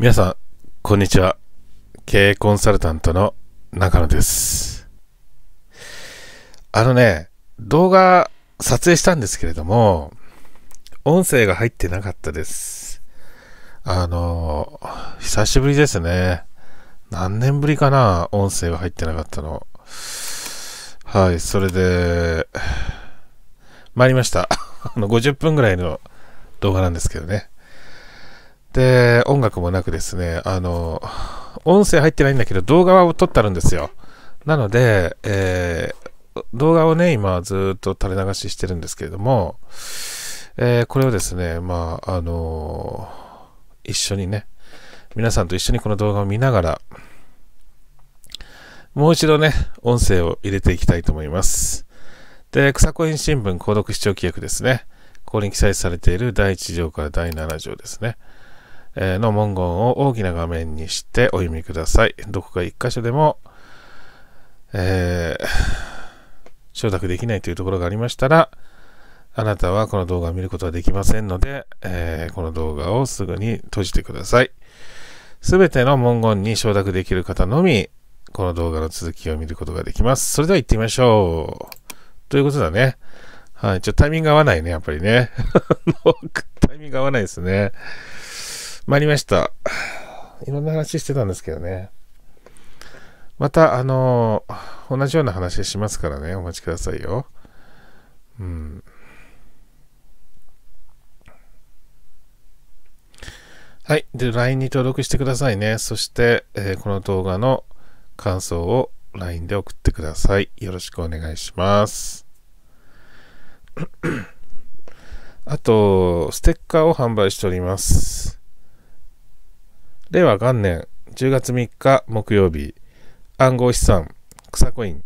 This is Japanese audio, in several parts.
皆さん、こんにちは。経営コンサルタントの中野です。あのね、動画撮影したんですけれども、音声が入ってなかったです。あの、久しぶりですね。何年ぶりかな、音声が入ってなかったの。はい、それで、参りました。あの、50分ぐらいの動画なんですけどね。で、音楽もなくですね、あの、音声入ってないんだけど、動画は撮ってあるんですよ。なので、えー、動画をね、今ずっと垂れ流ししてるんですけれども、えー、これをですね、まあ、あのー、一緒にね、皆さんと一緒にこの動画を見ながら、もう一度ね、音声を入れていきたいと思います。で、草コイン新聞購読視聴規約ですね。ここに記載されている第1条から第7条ですね。の文言を大きな画面にしてお読みください。どこか一箇所でも、えー、承諾できないというところがありましたら、あなたはこの動画を見ることはできませんので、えー、この動画をすぐに閉じてください。すべての文言に承諾できる方のみ、この動画の続きを見ることができます。それでは行ってみましょう。ということだね。はい。ちょっとタイミング合わないね、やっぱりね。タイミング合わないですね。参りました。いろんな話してたんですけどね。また、あの同じような話しますからね、お待ちくださいよ。うん。はい。で、LINE に登録してくださいね。そして、えー、この動画の感想を LINE で送ってください。よろしくお願いします。あと、ステッカーを販売しております。令和元年10月3日木曜日、暗号資産、草コイン、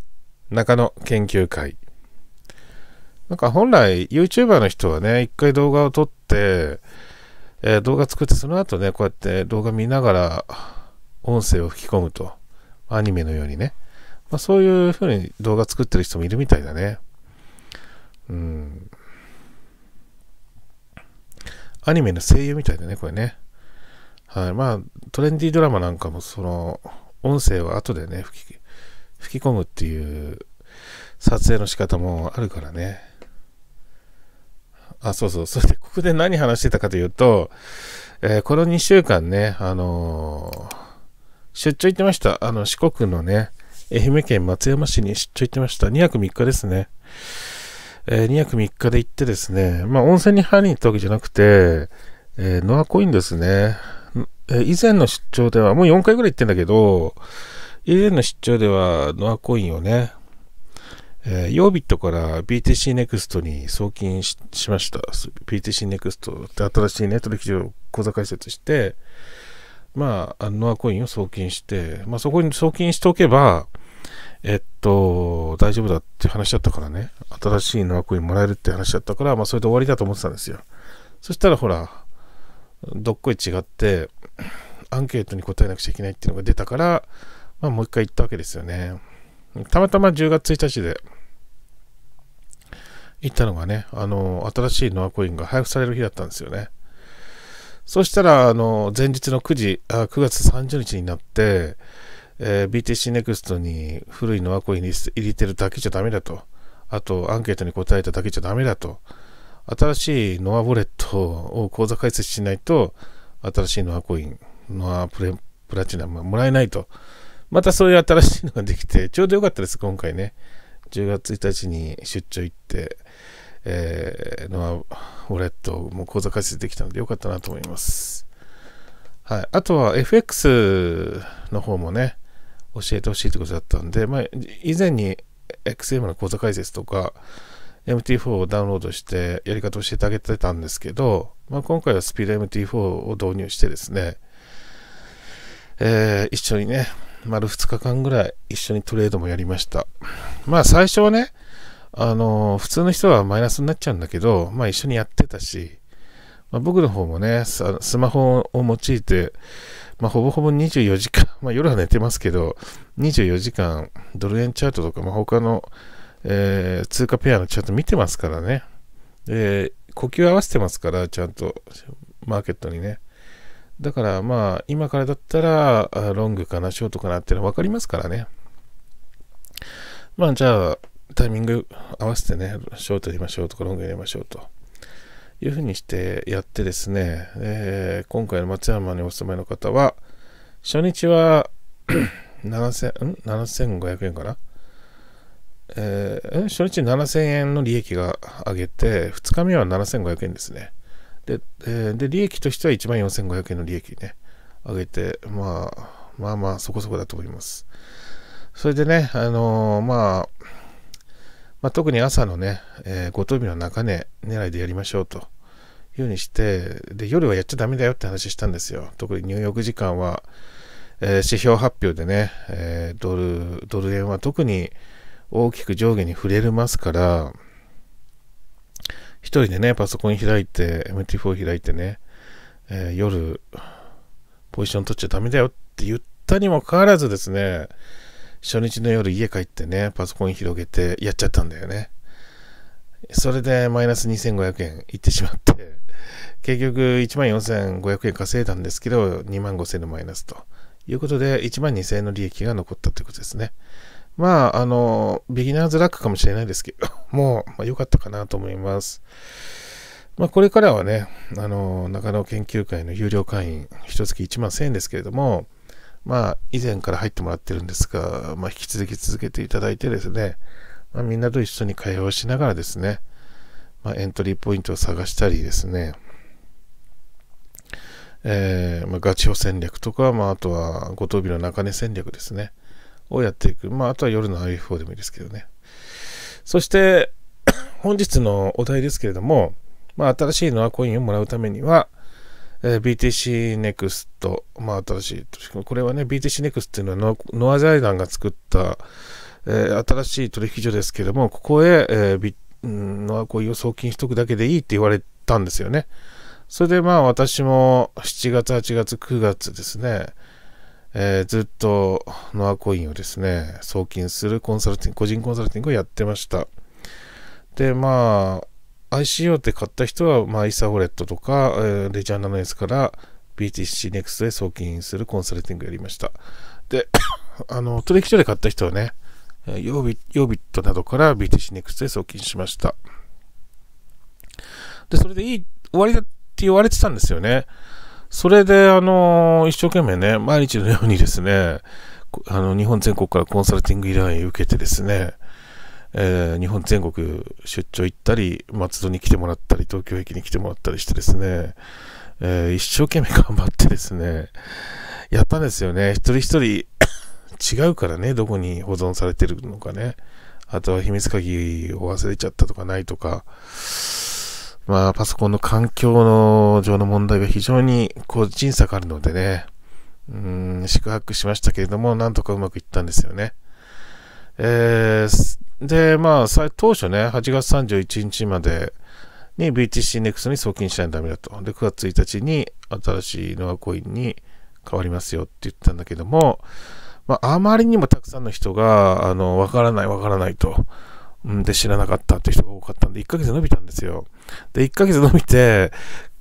中野研究会。なんか本来 YouTuber の人はね、一回動画を撮って、えー、動画作ってその後ね、こうやって動画見ながら音声を吹き込むと。アニメのようにね。まあ、そういう風に動画作ってる人もいるみたいだね。うん。アニメの声優みたいだね、これね。はい。まあ、トレンディードラマなんかも、その、音声を後でね、吹き、吹き込むっていう撮影の仕方もあるからね。あ、そうそう。それで、ここで何話してたかというと、えー、この2週間ね、あのー、出張行ってました。あの、四国のね、愛媛県松山市に出張行ってました。2泊3日ですね。えー、2泊3日で行ってですね、まあ、温泉に入りに行ったわけじゃなくて、えー、ノアコインですね。え以前の出張では、もう4回ぐらい行ってんだけど、以前の出張では、ノアコインをね、えー、曜日とから BTC ネクストに送金しました。BTC ネクストって新しいね、取引所口座開設して、まあ、ノアコインを送金して、まあ、そこに送金しておけば、えっと、大丈夫だって話だったからね、新しいノアコインもらえるって話だったから、まあ、それで終わりだと思ってたんですよ。そしたら、ほら、どっこい違って、アンケートに答えなくちゃいけないっていうのが出たから、まあ、もう一回行ったわけですよね。たまたま10月1日で行ったのがね、あの、新しいノアコインが配布される日だったんですよね。そしたら、あの、前日の9時、あ9月30日になって、えー、BTC NEXT に古いノアコインに入れてるだけじゃダメだと。あと、アンケートに答えただけじゃダメだと。新しいノアウォレットを口座開設しないと、新しいのはコイン、のアプレプラチナムもらえないと。またそういう新しいのができて、ちょうどよかったです、今回ね。10月1日に出張行って、えー、ノアウォレットも口座開設できたのでよかったなと思います。はい。あとは FX の方もね、教えてほしいってことだったんで、まあ、以前に XM の口座開設とか、MT4 をダウンロードしてやり方を教えてあげてたんですけど、まあ、今回はスピード MT4 を導入してですね、えー、一緒にね、丸2日間ぐらい一緒にトレードもやりました。まあ最初はね、あのー、普通の人はマイナスになっちゃうんだけど、まあ一緒にやってたし、まあ、僕の方もね、スマホを用いて、まあ、ほぼほぼ24時間、まあ、夜は寝てますけど、24時間ドル円チャートとか、まあ、他の、えー、通貨ペアのチャート見てますからね。で、呼吸合わせてますから、ちゃんと、マーケットにね。だから、まあ、今からだったら、ロングかな、ショートかなっていうのは分かりますからね。まあ、じゃあ、タイミング合わせてね、ショート入れましょうとか、ロング入れましょうと。いうふうにしてやってですね、えー、今回の松山にお住まいの方は、初日は7000、ん ?7500 円かなえー、初日7000円の利益が上げて、2日目は7500円ですね。で、えー、で利益としては1万4500円の利益ね、上げて、まあ、まあまあ、そこそこだと思います。それでね、あのー、まあ、まあ、特に朝のね、えー、ご当日の中値、狙いでやりましょうというふうにして、で、夜はやっちゃダメだよって話したんですよ。特に入浴時間は、えー、指標発表でね、えー、ドル、ドル円は特に、大きく上下に触れますから、一人でね、パソコン開いて、MT4 開いてね、えー、夜、ポジション取っちゃダメだよって言ったにもかかわらずですね、初日の夜家帰ってね、パソコン広げてやっちゃったんだよね。それでマイナス2500円いってしまって、結局1 4500円稼いだんですけど、2 5000円のマイナスということで、1 2000円の利益が残ったということですね。まあ、あの、ビギナーズラックかもしれないですけど、もう、まあ、良かったかなと思います。まあ、これからはね、あの、中野研究会の有料会員、一月1万1000円ですけれども、まあ、以前から入ってもらってるんですが、まあ、引き続き続けていただいてですね、まあ、みんなと一緒に会話をしながらですね、まあ、エントリーポイントを探したりですね、えーまあ、ガチオ戦略とか、まあ、あとは五当日の中根戦略ですね。をやっていく。まあ、あとは夜の IF4 でもいいですけどね。そして、本日のお題ですけれども、まあ、新しいノアコインをもらうためには、えー、BTC Next、まあ、新しい、これはね、BTC Next っていうのはノア財団が作った、えー、新しい取引所ですけども、ここへ、えー、ビノアコインを送金しとくだけでいいって言われたんですよね。それでまあ私も7月、8月、9月ですね、えー、ずっとノアコインをですね、送金するコンサルティング、個人コンサルティングをやってました。で、まあ、ICO って買った人は、まあ、イサホレットとか、えー、レジャーナノエスから BTC NEXT で送金するコンサルティングをやりました。で、あの、取引所で買った人はね、ヨービヨービットなどから BTC NEXT で送金しました。で、それでいい、終わりだって言われてたんですよね。それで、あの、一生懸命ね、毎日のようにですね、あの、日本全国からコンサルティング依頼を受けてですね、えー、日本全国出張行ったり、松戸に来てもらったり、東京駅に来てもらったりしてですね、えー、一生懸命頑張ってですね、やったんですよね。一人一人違うからね、どこに保存されてるのかね。あとは秘密鍵を忘れちゃったとかないとか、まあ、パソコンの環境の上の問題が非常に個人差があるのでね、うん、宿泊しましたけれども、なんとかうまくいったんですよね。えー、で、まあ、当初ね、8月31日までに BTC ネクストに送金しないとダメだと。で、9月1日に新しいノアコインに変わりますよって言ったんだけども、まあ、あまりにもたくさんの人が、あの、わからない、わからないと。うんで知らなかったっていう人が多かったんで、1ヶ月伸びたんですよ。で、1ヶ月伸びて、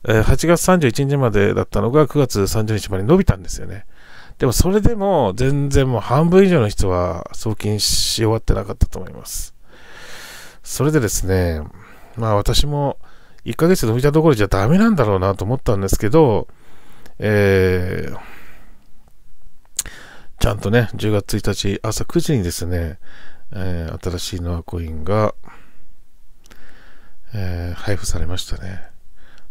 8月31日までだったのが9月30日まで伸びたんですよね。でもそれでも全然もう半分以上の人は送金し終わってなかったと思います。それでですね、まあ私も1ヶ月伸びたところじゃダメなんだろうなと思ったんですけど、えー、ちゃんとね、10月1日朝9時にですね、えー、新しいノアコインが、えー、配布されましたね。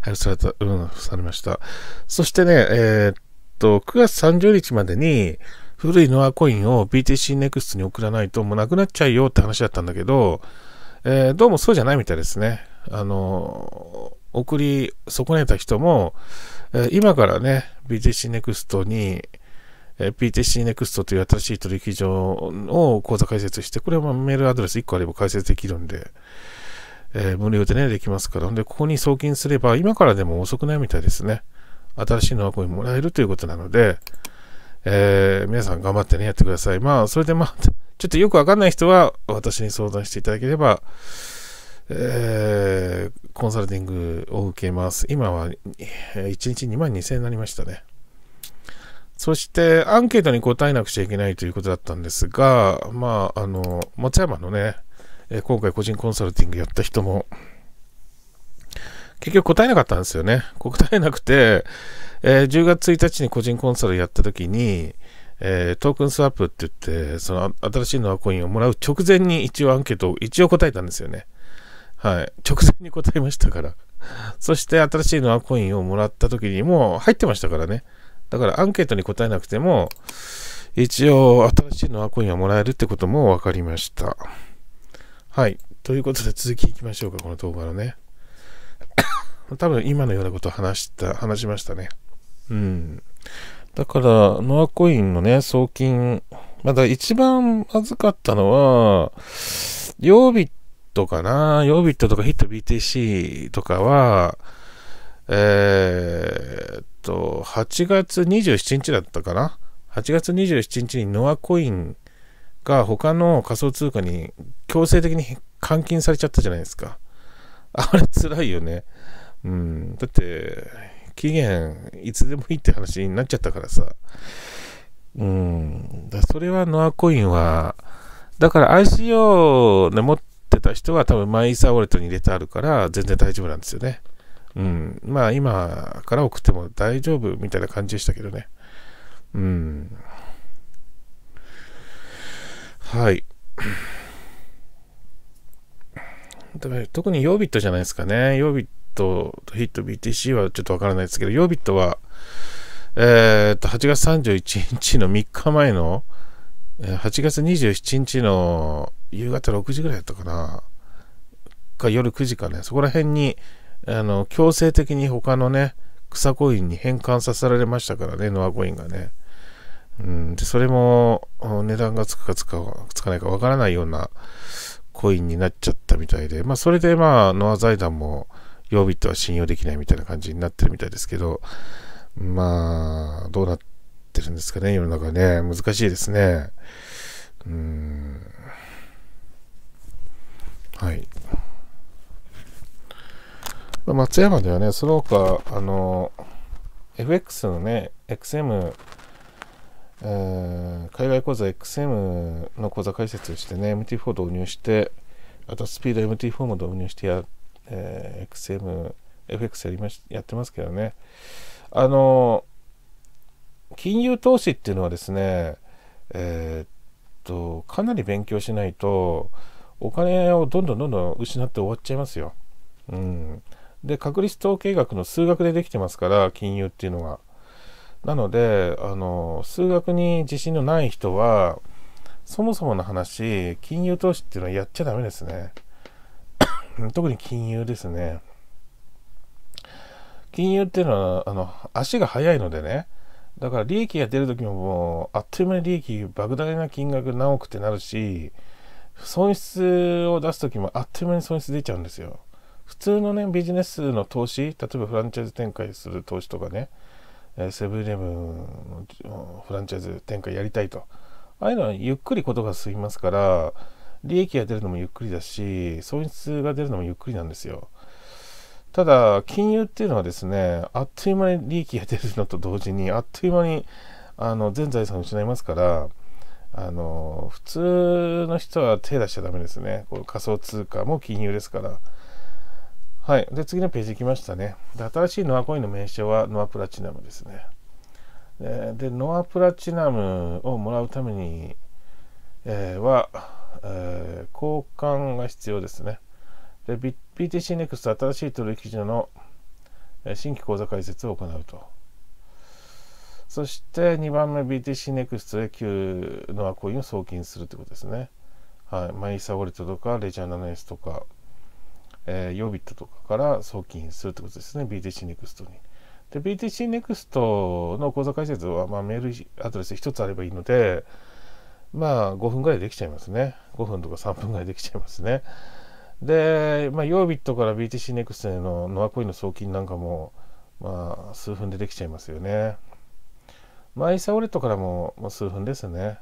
配布された、うん、されました。そしてね、えー、っと、9月30日までに、古いノアコインを BTC NEXT に送らないともうなくなっちゃうよって話だったんだけど、えー、どうもそうじゃないみたいですね。あの、送り損ねた人も、えー、今からね、BTC NEXT に、PTC Next という新しい取引所を口座開設して、これはまメールアドレス1個あれば開設できるんで、えー、無料でね、できますから。で、ここに送金すれば、今からでも遅くないみたいですね。新しいのはこれもらえるということなので、えー、皆さん頑張ってね、やってください。まあ、それでまあ、ちょっとよくわかんない人は、私に相談していただければ、えー、コンサルティングを受けます。今は、1日2万2000円になりましたね。そしてアンケートに答えなくちゃいけないということだったんですが、まあ、あの、松山のね、え今回個人コンサルティングやった人も、結局答えなかったんですよね。答えなくて、えー、10月1日に個人コンサルやった時に、えー、トークンスワップって言って、その新しいノアコインをもらう直前に一応アンケートを一応答えたんですよね。はい。直前に答えましたから。そして新しいノアコインをもらった時にも入ってましたからね。だからアンケートに答えなくても、一応新しいノアコインはもらえるってことも分かりました。はい。ということで続きいきましょうか、この動画のね。多分今のようなことを話した、話しましたね。うん。だから、ノアコインのね、送金、まだ一番まずかったのは、曜日とかな、ヨービットとかヒット BTC とかは、えー、と、8月27日だったかな。8月27日にノアコインが他の仮想通貨に強制的に換金されちゃったじゃないですか。あれ辛いよね。うん。だって、期限いつでもいいって話になっちゃったからさ。うん。だそれはノアコインは、だから ICO で持ってた人は多分マイサーウォレットに入れてあるから全然大丈夫なんですよね。うん、まあ今から送っても大丈夫みたいな感じでしたけどね。うん。はい。特にヨービットじゃないですかね。ヨービットとヒット BTC はちょっとわからないですけど、ヨービットは、えー、っと、8月31日の3日前の、8月27日の夕方6時ぐらいだったかな。か夜9時かね、そこら辺に、あの、強制的に他のね、草コインに変換させられましたからね、ノアコインがね。うん、で、それも値段がつくかつかつかないかわからないようなコインになっちゃったみたいで、まあ、それでまあ、ノア財団も、曜日とは信用できないみたいな感じになってるみたいですけど、まあ、どうなってるんですかね、世の中ね。難しいですね。うん。はい。松山ではね、その他、あの、FX のね、XM、えー、海外口座 XM の口座開設してね、MT4 導入して、あとスピード MT4 も導入してや、えー、XM、FX やりましやってますけどね、あの、金融投資っていうのはですね、えー、っと、かなり勉強しないと、お金をどんどんどんどん失って終わっちゃいますよ。うん。で確率統計学の数学でできてますから金融っていうのは。なのであの数学に自信のない人はそもそもの話金融投資っていうのはやっちゃダメですね。特に金融ですね。金融っていうのはあの足が速いのでねだから利益が出る時ももうあっという間に利益莫大な金額何億ってなるし損失を出す時もあっという間に損失出ちゃうんですよ。普通のねビジネスの投資例えばフランチャイズ展開する投資とかねセブンイレブンのフランチャイズ展開やりたいとああいうのはゆっくりことが進みますから利益が出るのもゆっくりだし損失が出るのもゆっくりなんですよただ金融っていうのはですねあっという間に利益が出るのと同時にあっという間にあの全財産を失いますからあの普通の人は手出しちゃダメですねこ仮想通貨も金融ですからはい。で、次のページ行きましたね。で、新しいノアコインの名称はノアプラチナムですね。で、でノアプラチナムをもらうために、えー、は、えー、交換が必要ですね。で、BTC Next 新しい取引所の新規口座開設を行うと。そして2番目 BTC Next で旧ノアコインを送金するということですね。はい。マイサウォレットとかレジャーナ7スとかえー、ヨビットとかから送金するってことですね。BTC ネクストに。で、BTC ネクストの口座開設は、まあ、メールアドレス1つあればいいので、まあ、5分ぐらいできちゃいますね。5分とか3分ぐらいできちゃいますね。で、まあ、ヨービットから BTC ネクストへのノアコインの送金なんかも、まあ、数分でできちゃいますよね。まあ、イサウォレットからも、まあ、数分ですね。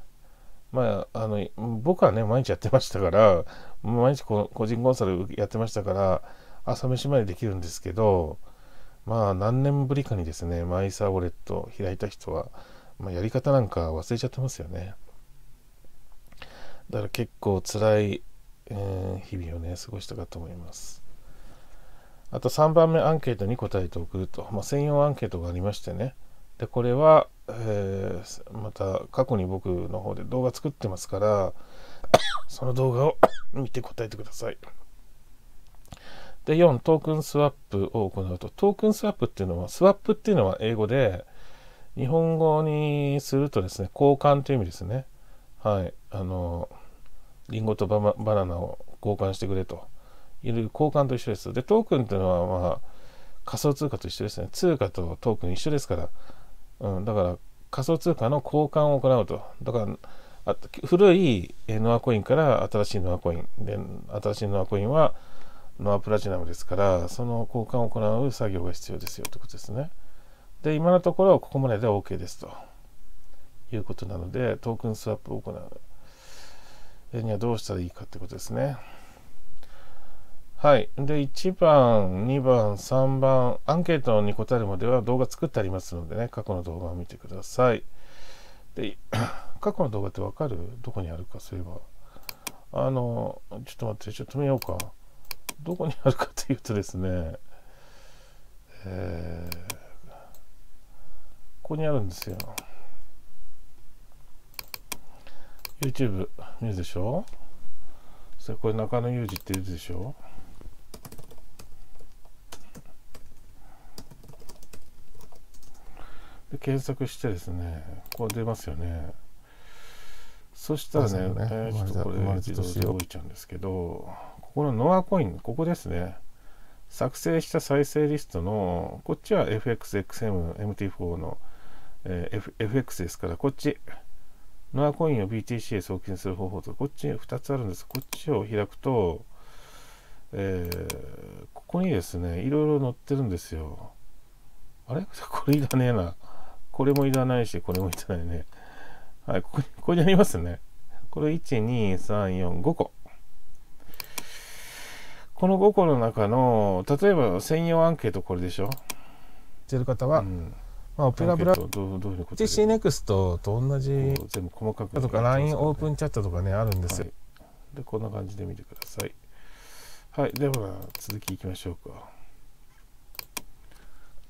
まあ、あの僕はね毎日やってましたから毎日個人コンサルやってましたから朝飯までできるんですけどまあ何年ぶりかにですねマイサーウォレット開いた人は、まあ、やり方なんか忘れちゃってますよねだから結構辛い、えー、日々をね過ごしたかと思いますあと3番目アンケートに答えて送ると、まあ、専用アンケートがありましてねでこれは、えー、また過去に僕の方で動画作ってますからその動画を 見て答えてください。で4トークンスワップを行うとトークンスワップっていうのはスワップっていうのは英語で日本語にするとですね交換という意味ですねはいあのリンゴとババナナを交換してくれといる交換と一緒ですでトークンっていうのはまあ仮想通貨と一緒ですね通貨とトークン一緒ですからうん、だから仮想通貨の交換を行うと。だからあ古いノアコインから新しいノアコインで新しいノアコインはノアプラチナムですからその交換を行う作業が必要ですよということですね。で今のところここまでで OK ですということなのでトークンスワップを行うにはどうしたらいいかってことですね。はい。で、1番、2番、3番、アンケートに答えるまでは動画作ってありますのでね、過去の動画を見てください。で、過去の動画ってわかるどこにあるか、そういえば。あの、ちょっと待って、ちょっと見ようか。どこにあるかというとですね、えー、ここにあるんですよ。YouTube 見るでしょそれこれ中野裕二って言うでしょで検索してですねここ出ますよねそしたらねね、えー、ちょっとこれ自動で動いちゃうんですけどここのノアコインここですね作成した再生リストのこっちは FXXMMT4 の、えー、F FX ですからこっちノアコインを BTC へ送金する方法とこっちに2つあるんですこっちを開くと、えー、ここにですねいろいろ載ってるんですよあれ これいらねえなこれもいらないし、これもいらないね。はい、ここに、ここにありますね。これ1、2、3、4、5個。この5個の中の、例えば専用アンケートこれでしょしてる方は、うん、まあ、オペラブラウザ CNEXT と同じ全部細かくとか LINE オープンチャットとかねあるんですよ、はい、でこんな感じで見てくださいはいでは続きいきましょう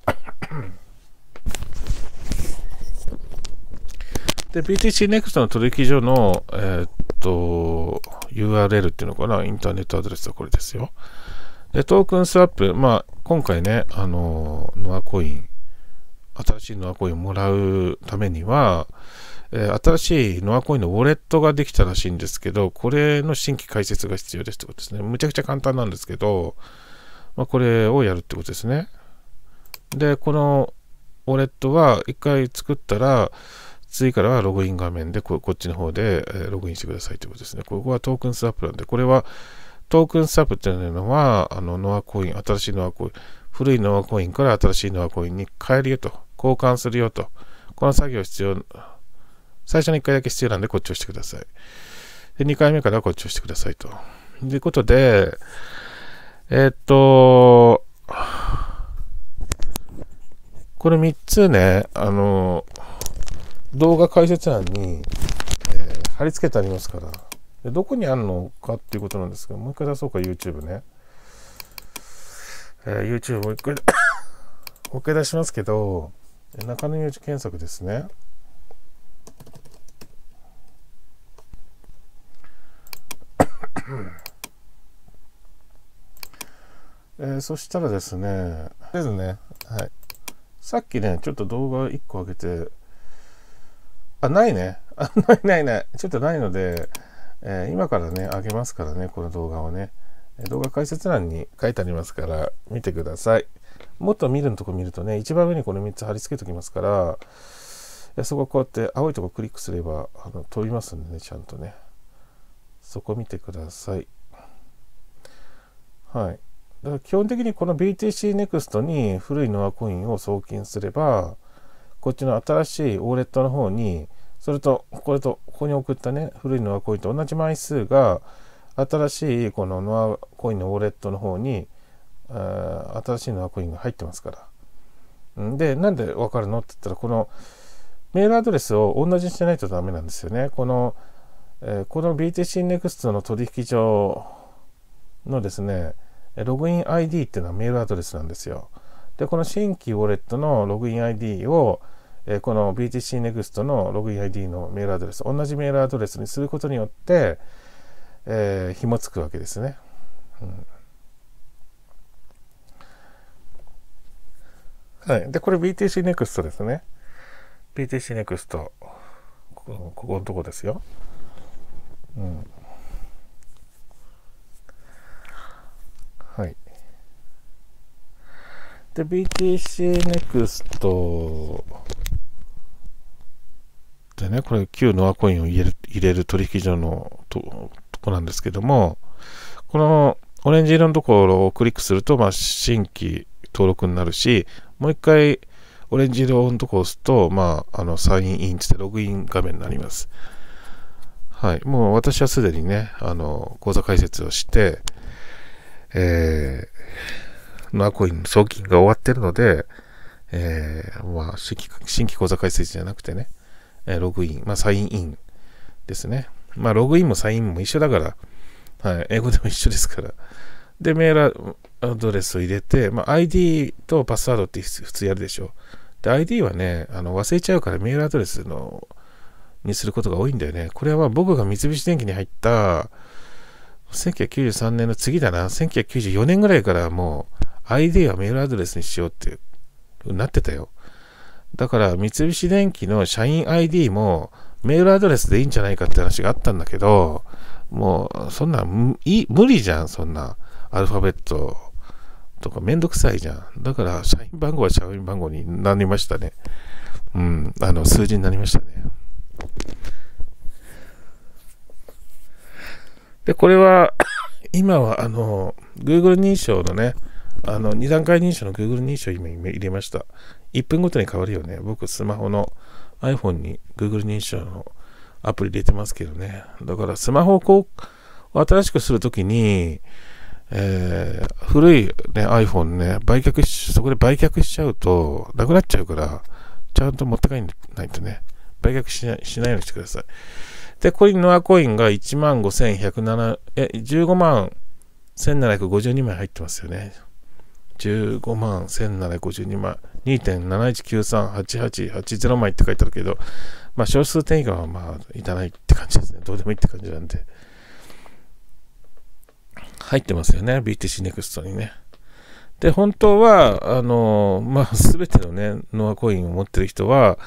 かで、BTC Next の取引所の、えー、っと、URL っていうのかな、インターネットアドレスはこれですよ。で、トークンスワップ、まあ、今回ね、あの、ノアコイン、新しいノアコインをもらうためには、えー、新しいノアコインのウォレットができたらしいんですけど、これの新規開設が必要ですってことですね。むちゃくちゃ簡単なんですけど、まあ、これをやるってことですね。で、このウォレットは一回作ったら、次からはログイン画面でこ、こっちの方でログインしてくださいということですね。ここはトークンスワップなんで、これはトークンスワップっていうのは、あの、ノアコイン、新しいノアコイン、古いノアコインから新しいノアコインに変えるよと、交換するよと、この作業必要、最初の1回だけ必要なんでこっちをしてください。で、2回目からこっちをしてくださいと。ということで、えー、っと、これ3つね、あの、動画解説欄に、えー、貼り付けてありますからでどこにあるのかっていうことなんですけど、もう一回出そうか YouTube ね、えー、YouTube もう一回 もう一回出しますけど中野祐二検索ですね えー、そしたらですね、とりあえずね、はい、さっきね、ちょっと動画1個上げて、あ、ないね。あ、ないないない。ちょっとないので、えー、今からね、あげますからね、この動画をね。動画解説欄に書いてありますから、見てください。もっと見るのとこ見るとね、一番上にこの3つ貼り付けときますから、そここうやって青いとこクリックすればあの飛びますんでね、ちゃんとね。そこ見てください。はい。だから基本的にこの BTC NEXT に古いノアコインを送金すれば、こっちの新しいウォレットの方にそれとこれとここに送ったね古いノアコインと同じ枚数が新しいこのノアコインのウォレットの方に新しいノアコインが入ってますから。んでなんで分かるのって言ったらこのメールアドレスを同じにしてないとダメなんですよね。この、えー、この BTC NEXT の取引所のですね、ログイン ID っていうのはメールアドレスなんですよ。で、この新規ウォレットのログイン ID を、えこの BTC Next のログイン ID のメールアドレス、同じメールアドレスにすることによって、えー、紐付くわけですね。うんはい。で、これ BTC Next ですね。BTC Next。ここここのとこですよ。うん。はい。で、BTC NEXT でね、これ旧ノアコインを入れる入れる取引所のとこなんですけども、このオレンジ色のところをクリックすると、まあ、新規登録になるし、もう一回オレンジ色のところを押すと、まあ、あのサインインってログイン画面になります。はい、もう私はすでにね、あの口座開設をして、えーのアコインの送金が終わってるので、えー、まあ、新規口座開設じゃなくてね、えー、ログイン、まあ、サインインですね。まあ、ログインもサインも一緒だから、はい、英語でも一緒ですから。で、メールアドレスを入れて、まあ、ID とパスワードって普通やるでしょ。で、ID はね、あの忘れちゃうからメールアドレスのにすることが多いんだよね。これは僕が三菱電機に入った1993年の次だな、1994年ぐらいからもう ID はメールアドレスにしようってなってたよ。だから三菱電機の社員 ID もメールアドレスでいいんじゃないかって話があったんだけど、もうそんな無理じゃん、そんなアルファベットとかめんどくさいじゃん。だから社員番号は社員番号になりましたね。うん、あの数字になりましたね。で、これは今はあの、Google 認証のね、あの、二段階認証の Google 認証を今入れました。1分ごとに変わるよね。僕、スマホの iPhone に Google 認証のアプリ入れてますけどね。だから、スマホをこう、新しくするときに、えー、古い、ね、iPhone ね、売却し、そこで売却しちゃうと、なくなっちゃうから、ちゃんと持って帰んないとね、売却しないしないようにしてください。で、これにノアコインが1万5107、え、15万1752枚入ってますよね。15万1752枚、2.71938880枚って書いてあるけど、まあ、少数点以下はまあ、いたないって感じですね。どうでもいいって感じなんで。入ってますよね。BTC Next にね。で、本当は、あの、まあ、すべてのね、ノアコインを持ってる人は、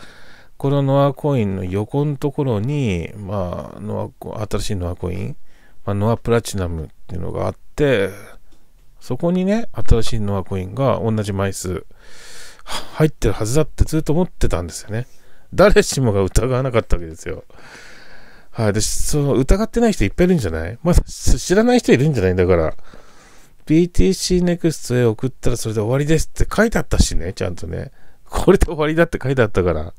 このノアコインの横のところに、まあ、ノア新しいノアコイン、まあ、ノアプラチナムっていうのがあって、そこにね、新しいノアコインが同じ枚数入ってるはずだってずっと思ってたんですよね。誰しもが疑わなかったわけですよ。はい。で、その疑ってない人いっぱいいるんじゃないまだ知らない人いるんじゃないんだから。BTC Next へ送ったらそれで終わりですって書いてあったしね、ちゃんとね。これで終わりだって書いてあったから。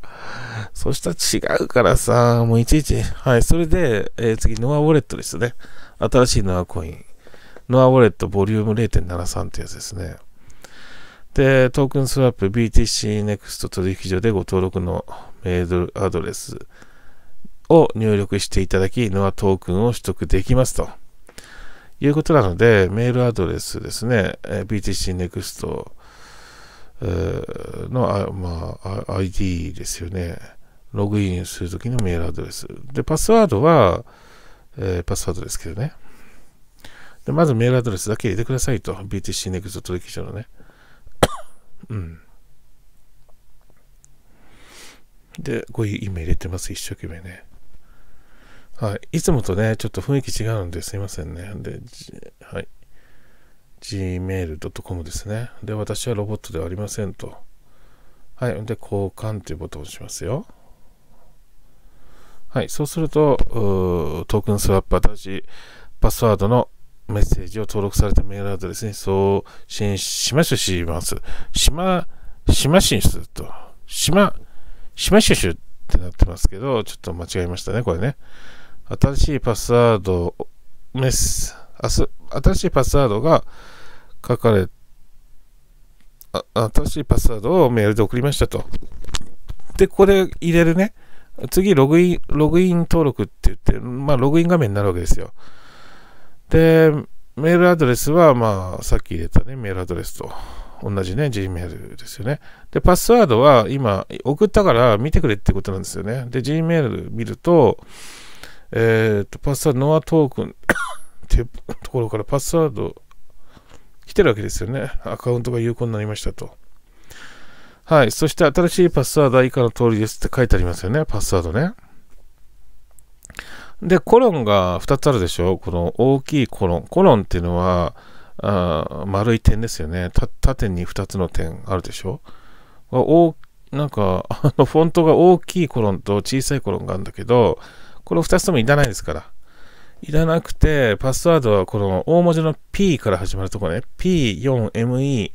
そしたら違うからさ、もういちいち。はい。それで、えー、次、ノアウォレットですよね。新しいノアコイン。ノアウォレットボリューム0.73ってやつですね。で、トークンスワップ BTC Next 取引所でご登録のメールアドレスを入力していただき、ノアトークンを取得できますと。いうことなので、メールアドレスですね、BTC Next の、まあ、ID ですよね。ログインするときのメールアドレス。で、パスワードは、えー、パスワードですけどね。で、まずメールアドレスだけ入れてくださいと。BTC ネクスト取引所のね。うん。で、こ意今入れてます、一生懸命ね。はい。いつもとね、ちょっと雰囲気違うんですいませんね。で、はい。gmail.com ですね。で、私はロボットではありませんと。はい。で、交換というボタンを押しますよ。はい。そうすると、トークンスワップ、私、パスワードのメッセージを登録されたメールアドレスに送信しますします。しま、しましんすと。しま、しましゅしゅってなってますけど、ちょっと間違えましたね、これね。新しいパスワード、メス、明日、新しいパスワードが書かれ、新しいパスワードをメールで送りましたと。で、ここで入れるね。次、ログイン、ログイン登録って言って、まあ、ログイン画面になるわけですよ。で、メールアドレスは、まあ、さっき入れたね、メールアドレスと同じね、Gmail ですよね。で、パスワードは今、送ったから見てくれってことなんですよね。で、Gmail 見ると、えっ、ー、と、パスワード、ノアトークン っていうところからパスワード来てるわけですよね。アカウントが有効になりましたと。はい。そして新しいパスワードは以下の通りですって書いてありますよね。パスワードね。で、コロンが2つあるでしょこの大きいコロン。コロンっていうのは、あ丸い点ですよね。縦に2つの点あるでしょ大なんか、あの、フォントが大きいコロンと小さいコロンがあるんだけど、この2つともいらないですから。いらなくて、パスワードはこの大文字の P から始まるとこね。P4ME、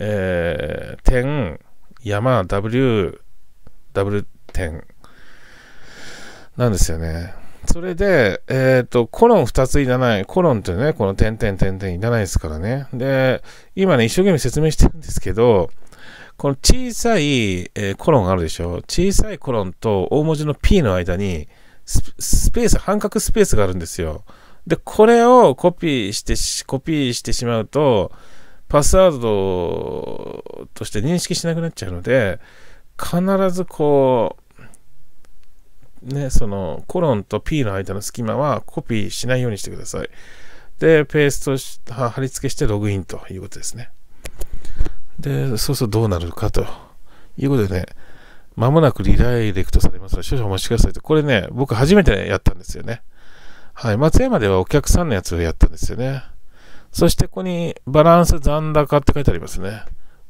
えー、点、山、W、W 点。なんですよね。それで、えっ、ー、と、コロン2ついらない。コロンってね、この点々点々いらないですからね。で、今ね、一生懸命説明してるんですけど、この小さい、えー、コロンあるでしょ小さいコロンと大文字の P の間にスペース、半角スペースがあるんですよ。で、これをコピーしてコピーしてしまうと、パスワードとして認識しなくなっちゃうので、必ずこう、ね、そのコロンと P の間の隙間はコピーしないようにしてください。で、ペーストし、貼り付けしてログインということですね。で、そうするとどうなるかということでね、まもなくリダイレクトされますので、少々お待ちくださいと。これね、僕初めてやったんですよね。はい。松山ではお客さんのやつをやったんですよね。そしてここにバランス残高って書いてありますね。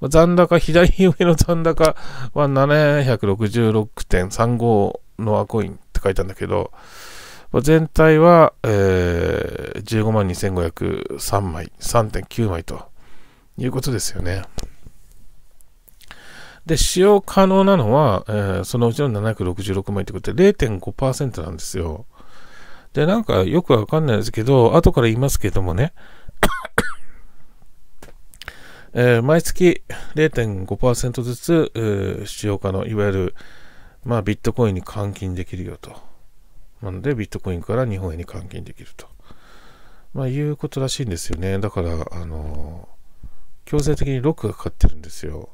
残高、左上の残高は766.35ノアコインって書いたんだけど、全体は、えー、15万2503枚、3.9枚ということですよね。で、使用可能なのは、えー、そのうちの766枚ってことで0.5%なんですよ。で、なんかよくわかんないですけど、後から言いますけどもね、えー、毎月0.5%ずつ、えー、使用可能、いわゆるまあ、ビットコインに換金できるよと。なので、ビットコインから日本円に換金できると。まあ、いうことらしいんですよね。だから、あの強制的にロックがかかってるんですよ。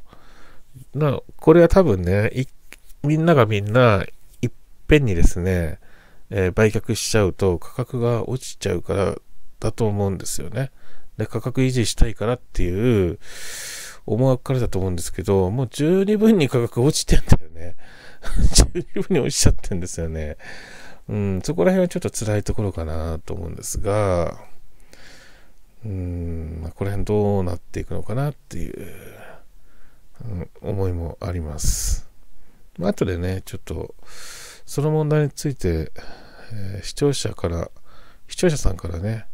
なこれは多分ね、みんながみんないっぺんにですね、えー、売却しちゃうと価格が落ちちゃうからだと思うんですよね。で、価格維持したいからっていう思惑からだと思うんですけど、もう十二分に価格落ちてんだよね。十分に落ちちゃってんですよね。うん、そこら辺はちょっと辛いところかなと思うんですが、うん、まあ、この辺どうなっていくのかなっていう、うん、思いもあります。まあ、後でね、ちょっと、その問題について、えー、視聴者から、視聴者さんからね、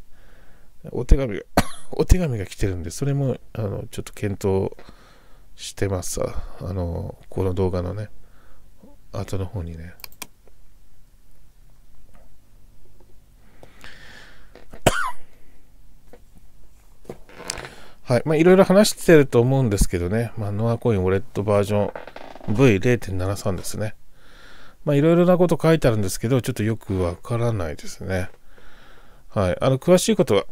お手紙が、お手紙が来てるんで、それも、あの、ちょっと検討してます。あの、この動画のね。後の方にね はい。まあ、いろいろ話してると思うんですけどね。まあ、ノアコインウォレットバージョン V0.73 ですね。まあ、いろいろなこと書いてあるんですけど、ちょっとよくわからないですね。はい。あの、詳しいことは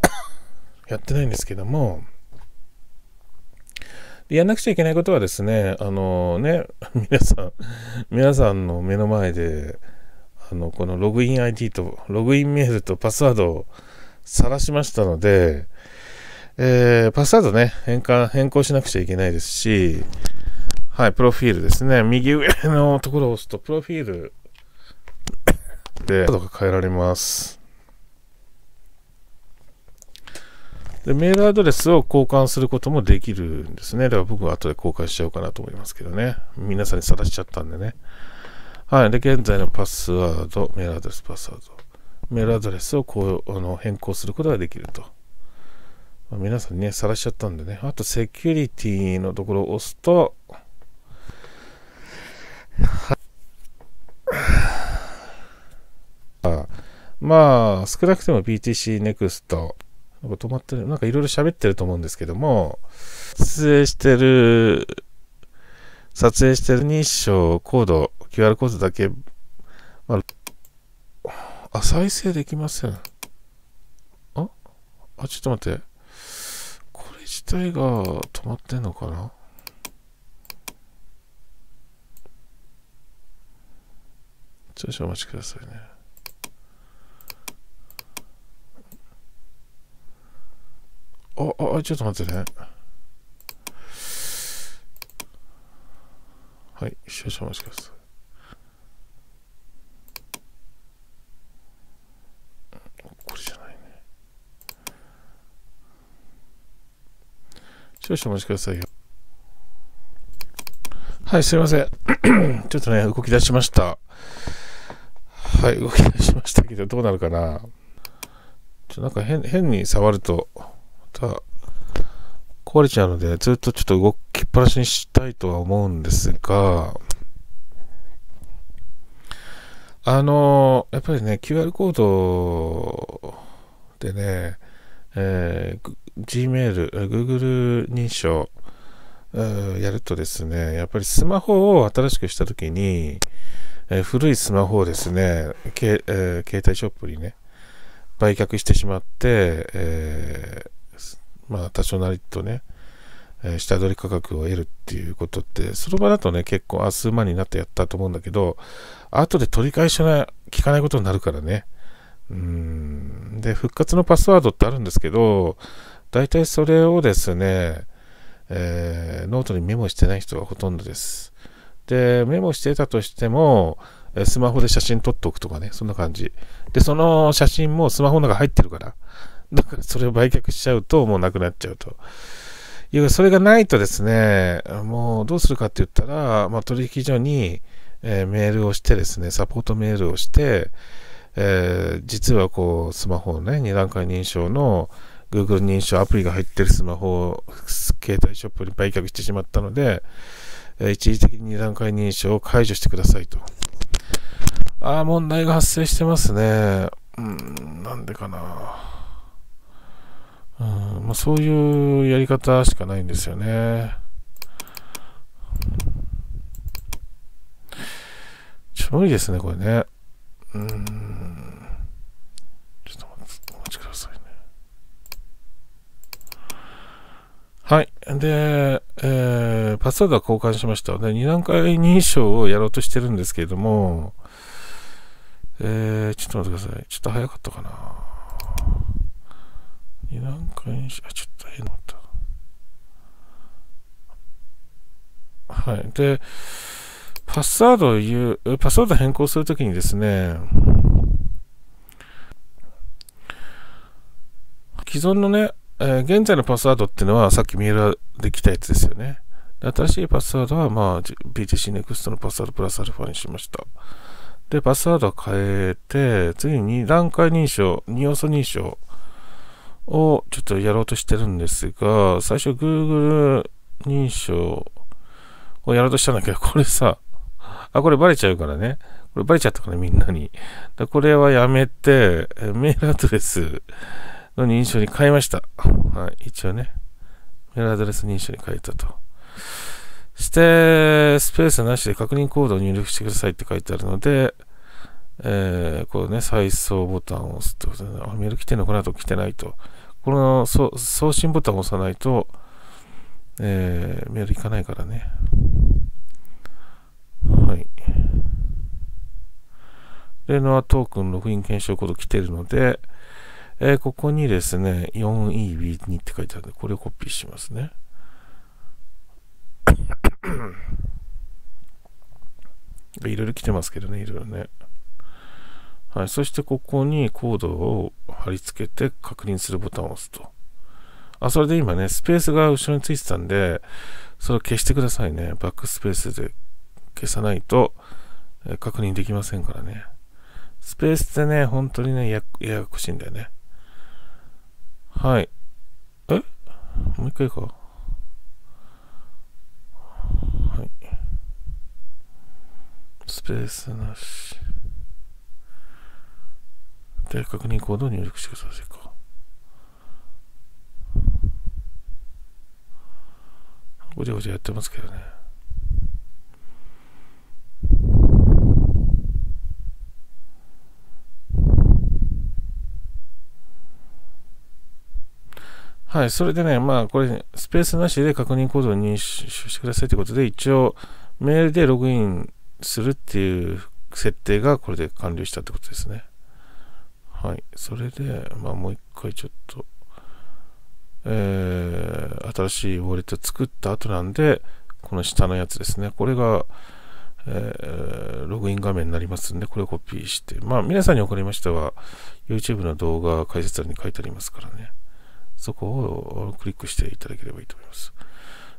やってないんですけども、でやんなくちゃいけないことはですね、あのね、皆さん、皆さんの目の前で、あの、このログイン ID と、ログインメールとパスワードを晒しましたので、えー、パスワードね、変換、変更しなくちゃいけないですし、はい、プロフィールですね。右上のところを押すと、プロフィールで、が変えられます。で、メールアドレスを交換することもできるんですね。だから僕は後で公開しちゃおうかなと思いますけどね。皆さんに晒しちゃったんでね。はい。で、現在のパスワード、メールアドレス、パスワード。メールアドレスをこうあの変更することができると。まあ、皆さんにね、晒しちゃったんでね。あと、セキュリティのところを押すと、まあ、少なくても BTC NEXT なんか止まってる、なんかいろいろ喋ってると思うんですけども、撮影してる、撮影してる日証コード、QR コードだけ、まあ、あ、再生できません。ああ、ちょっと待って。これ自体が止まってんのかな少々お待ちくださいね。あ、あ、ちょっと待ってね。はい、少々お待ちください。少々お待ちくださいよ。はい、すいません。ちょっとね、動き出しました。はい、動き出しましたけど、どうなるかな。ちょっとなんか変変に触ると。た壊れちゃうので、ずっとちょっと動きっぱなしにしたいとは思うんですが、あのやっぱりね、QR コードでね、えー、Gmail、Google 認証、やるとですね、やっぱりスマホを新しくしたときに、えー、古いスマホをですね、けえー、携帯ショップにね、売却してしまって、えーまあ、多少なりとね、えー、下取り価格を得るっていうことって、その場だとね、結構、あ、数万になってやったと思うんだけど、後で取り返しが効かないことになるからね。うん。で、復活のパスワードってあるんですけど、大体それをですね、えー、ノートにメモしてない人がほとんどです。で、メモしてたとしても、スマホで写真撮っておくとかね、そんな感じ。で、その写真もスマホの中入ってるから、だからそれを売却しちゃうと、もうなくなっちゃうと。いう、それがないとですね、もうどうするかって言ったら、まあ、取引所に、えー、メールをしてですね、サポートメールをして、えー、実はこう、スマホのね、2段階認証の Google 認証アプリが入ってるスマホを携帯ショップに売却してしまったので、えー、一時的に2段階認証を解除してくださいと。ああ、問題が発生してますね。うん、なんでかな。うんまあ、そういうやり方しかないんですよね。ちょいですね、これね。うん。ちょっとお待ちくださいね。はい。で、えー、パスワードは交換しましたで、二段階認証をやろうとしてるんですけれども、えー、ちょっと待ってください。ちょっと早かったかな。2段階にし、あ、ちょっと変なった。はい。で、パスワードを言う、パスワード変更するときにですね、既存のね、えー、現在のパスワードっていうのはさっき見ールできたやつですよね。新しいパスワードは、まあ、BTC Next のパスワードプラスアルファにしました。で、パスワードを変えて、次に2段階認証、2要素認証をちょっとやろうとしてるんですが、最初 Google 認証をやろうとしたんだけど、これさ、あ、これバレちゃうからね。これバレちゃったからみんなに。だこれはやめて、メールアドレスの認証に変えました。はい、一応ね。メールアドレス認証に変えたと。して、スペースなしで確認コードを入力してくださいって書いてあるので、えー、こうね、再送ボタンを押すってことで、ね、あ、メール来てるのかなと来てないと。この送信ボタンを押さないと、えー、メールいかないからね。はい。レノアトークンログイン検証コード来てるので、えー、ここにですね、4EB2 って書いてあるんで、これをコピーしますね。いろいろ来てますけどね、いろいろね。はい、そしてここにコードを貼り付けて確認するボタンを押すと。あ、それで今ね、スペースが後ろについてたんで、それを消してくださいね。バックスペースで消さないと、え確認できませんからね。スペースってね、本当にね、やややこしいんだよね。はい。えもう一回か。はい。スペースなし。確認コードを入力してくださいか。ごちゃごちゃやってますけどね。はい、それでね、まあ、これ、スペースなしで確認コードを入手してくださいということで、一応、メールでログインするっていう設定がこれで完了したってことですね。はい。それで、まあ、もう一回ちょっと、えー、新しいウォレット作った後なんで、この下のやつですね。これが、えー、ログイン画面になりますんで、これをコピーして。まあ、皆さんにおかりましては、YouTube の動画解説欄に書いてありますからね。そこをクリックしていただければいいと思います。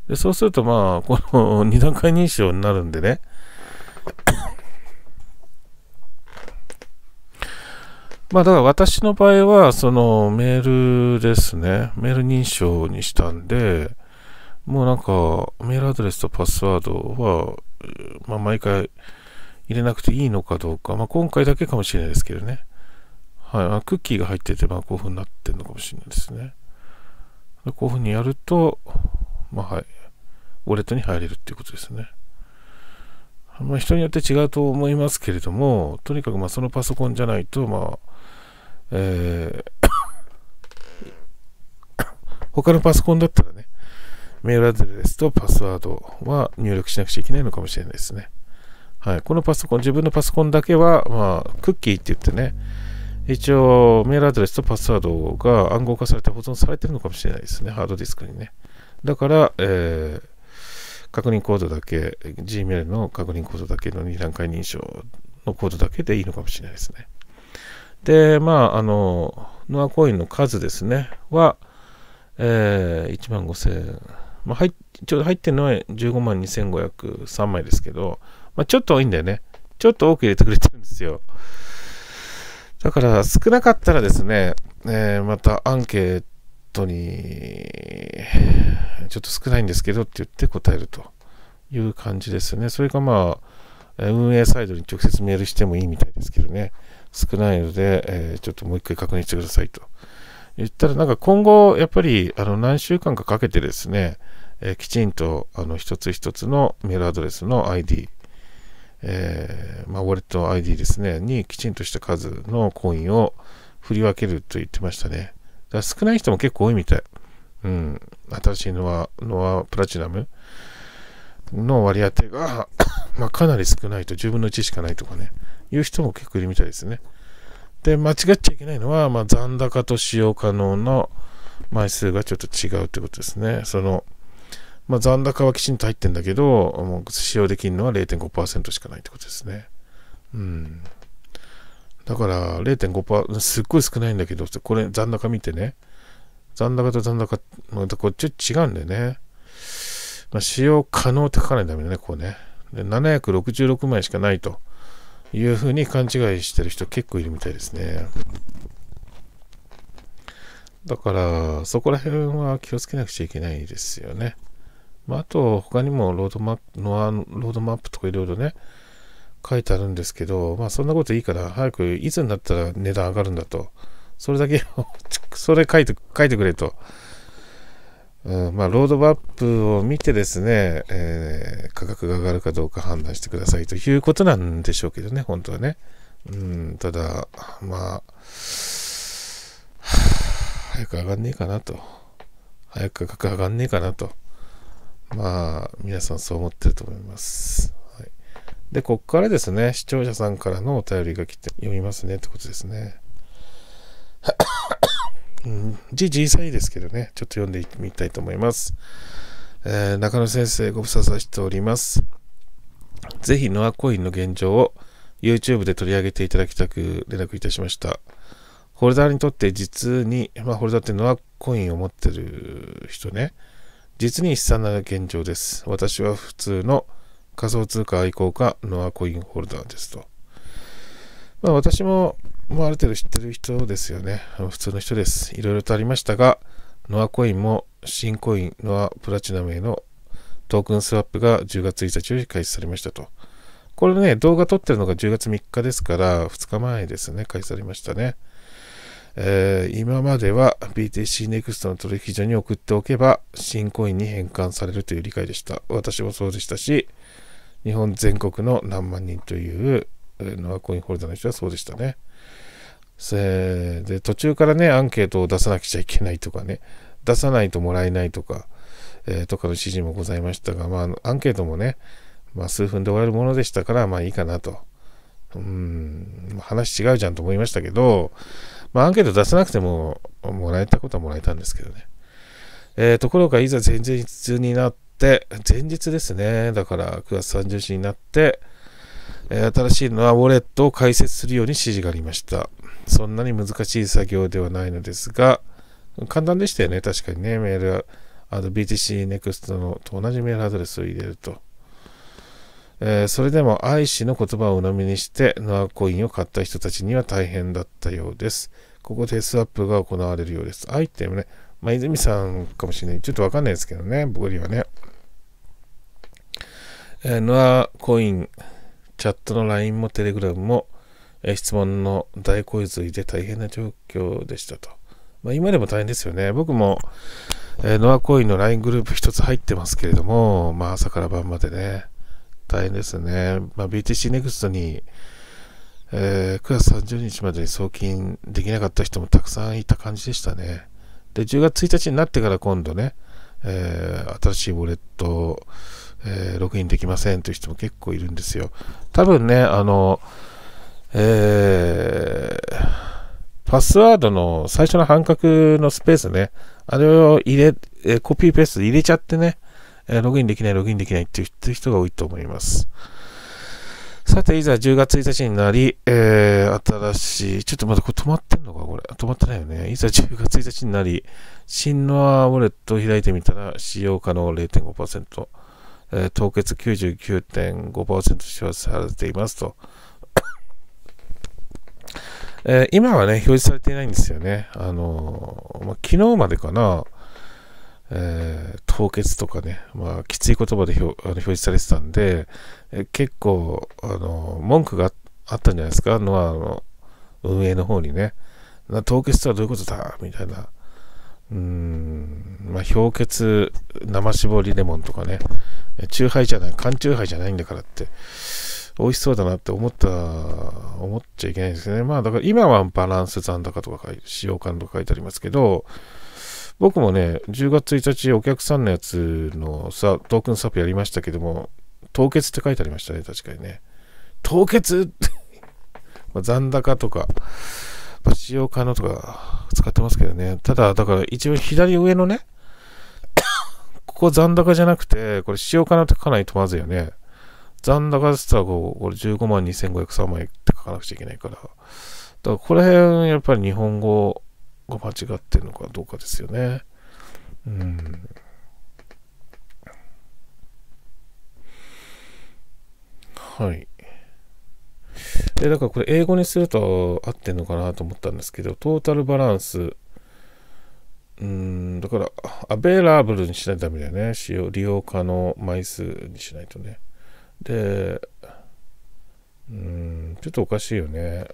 で、そうすると、まあ、この2段階認証になるんでねまあだから私の場合は、そのメールですね。メール認証にしたんで、もうなんかメールアドレスとパスワードは、まあ毎回入れなくていいのかどうか、まあ今回だけかもしれないですけどね。はい。クッキーが入ってて、まあこういう風になってるのかもしれないですね。こういう風にやると、まあはい。ウォレットに入れるっていうことですね。まあ人によって違うと思いますけれども、とにかくまあそのパソコンじゃないと、まあ、えー他のパソコンだったらね、メールアドレスとパスワードは入力しなくちゃいけないのかもしれないですね。はい、このパソコン、自分のパソコンだけは、まあ、クッキーって言ってね、一応メールアドレスとパスワードが暗号化されて保存されてるのかもしれないですね、ハードディスクにね。だから、えー、確認コードだけ、Gmail の確認コードだけの2段階認証のコードだけでいいのかもしれないですね。で、まあ、あの、ノアコインの数ですね、は、えー、1万5000、まあ、ちょうど入ってるのは15万2503枚ですけど、まあ、ちょっと多いんだよね。ちょっと多く入れてくれてるんですよ。だから少なかったらですね、えー、またアンケートに、ちょっと少ないんですけどって言って答えるという感じですね。それかまあ、運営サイドに直接メールしてもいいみたいですけどね。少ないので、えー、ちょっともう一回確認してくださいと。言ったら、なんか今後、やっぱり、あの、何週間かかけてですね、えー、きちんと、あの、一つ一つのメールアドレスの ID、えー、まあ、ウォレット ID ですね、にきちんとした数のコインを振り分けると言ってましたね。だ少ない人も結構多いみたい。うん。新しいのは、ノアプラチナムの割り当てが まあ、かなり少ないと10分の1しかないとかね、いう人も結構いるみたいですね。で、間違っちゃいけないのは、まあ、残高と使用可能の枚数がちょっと違うってことですね。その、まあ、残高はきちんと入ってんだけど、もう使用できるのは0.5%しかないってことですね。うん。だから0.5%、すっごい少ないんだけど、これ残高見てね、残高と残高、またこっち違うんだよね。まあ、使用可能って書かないためにね、こうね。で766枚しかないというふうに勘違いしてる人結構いるみたいですね。だから、そこら辺は気をつけなくちゃいけないですよね。まあ、あと、他にもロードマップ、ノアロードマップとかいろいろね、書いてあるんですけど、まあ、そんなこといいから、早くいつになったら値段上がるんだと。それだけ それ書いて、書いてくれと。うんまあ、ロードマップを見てですね、えー、価格が上がるかどうか判断してくださいということなんでしょうけどね、本当はね。うん、ただ、まあ、早く上がんねえかなと。早く価格上がんねえかなと。まあ、皆さんそう思ってると思います。はい、で、こっからですね、視聴者さんからのお便りが来て読みますねってことですね。うん、字小さいですけどね、ちょっと読んでみたいと思います。えー、中野先生、ご無沙汰しております。ぜひ、ノアコインの現状を YouTube で取り上げていただきたく連絡いたしました。ホルダーにとって実に、まあ、ホルダーってノアコインを持ってる人ね、実に悲惨な現状です。私は普通の仮想通貨愛好家、ノアコインホルダーですと。まあ、私ももある程度知ってる人ですよね。あの普通の人です。いろいろとありましたが、ノアコインも新コイン、ノアプラチナムへのトークンスワップが10月1日より開始されましたと。これね、動画撮ってるのが10月3日ですから、2日前ですね、開始されましたね。えー、今までは BTC NEXT の取引所に送っておけば、新コインに変換されるという理解でした。私もそうでしたし、日本全国の何万人というノアコインホルダーの人はそうでしたね。えー、で途中からねアンケートを出さなくちゃいけないとかね出さないともらえないとか、えー、とかの指示もございましたが、まあ、アンケートもね、まあ、数分で終わるものでしたからまあいいかなとうん話違うじゃんと思いましたけど、まあ、アンケート出さなくてももらえたことはもらえたんですけどね、えー、ところがいざ前日になって前日ですねだから9月30日になって新しいのはウォレットを開設するように指示がありました。そんなに難しい作業ではないのですが、簡単でしたよね。確かにね、メール、あ BTC Next のと同じメールアドレスを入れると。えー、それでも愛しの言葉を鵜呑みにしてノアコインを買った人たちには大変だったようです。ここでスワップが行われるようです。愛ってね、まあ、泉さんかもしれない。ちょっとわかんないですけどね、僕にはね。えー、ノアコイン、チャットの LINE も Telegram も、え質問の大洪水で大変な状況でしたと。まあ、今でも大変ですよね。僕も、えー、ノアコインの LINE グループ一つ入ってますけれども、まあ、朝から晩までね、大変ですね。まあ、BTC NEXT に、えー、9月30日までに送金できなかった人もたくさんいた感じでしたね。で、10月1日になってから今度ね、えー、新しいウォレットえー、ログインできませんという人も結構いるんですよ。多分ね、あの、えー、パスワードの最初の半角のスペースね、あれを入れ、えコピーペースト入れちゃってね、えログインできない、ログインできないって言ってる人が多いと思います。さて、いざ10月1日になり、えー、新しい、ちょっとまだこれ止まってんのかこれ。止まってないよね。いざ10月1日になり、シンノアウォレットを開いてみたら、使用可能0.5%。え凍結99.5%使用されていますと。えー、今はね、表示されていないんですよね。あのー、まあ、昨日までかな、えー、凍結とかね、まあ、きつい言葉で表あの表示されてたんで、え結構、あの文句があったんじゃないですか、ノアの運営の方にね。凍結とはどういうことだみたいな。うーん、まあ、氷結生搾りレモンとかね、チューハイじゃない、缶チューハイじゃないんだからって、美味しそうだなって思った、思っちゃいけないですね。まあだから今はバランス残高とか使用感とか書いてありますけど、僕もね、10月1日お客さんのやつのさ、トークンサップやりましたけども、凍結って書いてありましたね、確かにね。凍結 残高とか、ぱ使用可能とか使ってますけどね。ただ、だから一番左上のね、ここ残高じゃなくて、これ使用可能って書かないとまずいよね。残高です言っこれ15万2503枚って書かなくちゃいけないから。だからこら辺、やっぱり日本語が間違ってるのかどうかですよね。うん。はい。で、だからこれ英語にすると合ってんのかなと思ったんですけど、トータルバランス、うん、だから、アベラブルにしないとダメだよね。使用、利用可能枚数にしないとね。で、うん、ちょっとおかしいよね。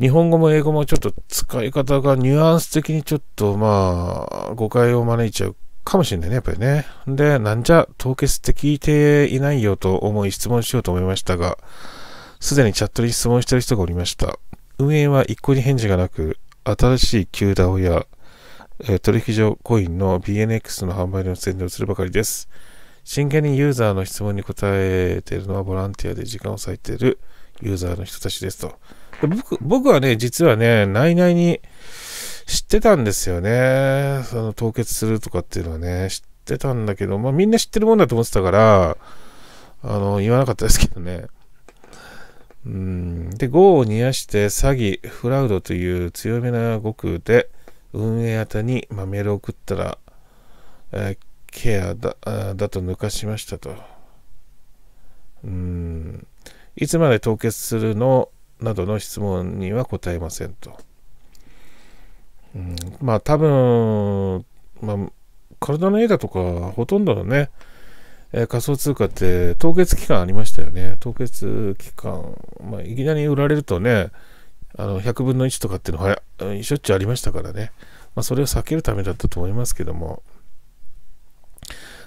日本語も英語もちょっと使い方がニュアンス的にちょっとまあ誤解を招いちゃうかもしれないね、やっぱりね。で、なんじゃ、凍結って聞いていないよと思い質問しようと思いましたが、すでにチャットに質問してる人がおりました。運営は一向に返事がなく、新しい旧 d a や、えー、取引所コインの BNX の販売の宣伝をするばかりです。真剣にユーザーの質問に答えているのはボランティアで時間を割いているユーザーの人たちですと。僕僕はね、実はね、内々に、知ってたんですよね。その凍結するとかっていうのはね、知ってたんだけど、まあみんな知ってるもんだと思ってたから、あの、言わなかったですけどね。うん。で、業を煮やして詐欺、フラウドという強めな語句で、運営宛に、まあ、メール送ったら、えー、ケアだだと抜かしましたと。うん。いつまで凍結するのなどの質問には答えませんと。うん、まあ多分、まあ、体の A だとか、ほとんどのね、えー、仮想通貨って凍結期間ありましたよね。凍結期間、まあ、いきなり売られるとね、あの100分の1とかっていうのはしょっちゅうありましたからね、まあ、それを避けるためだったと思いますけども、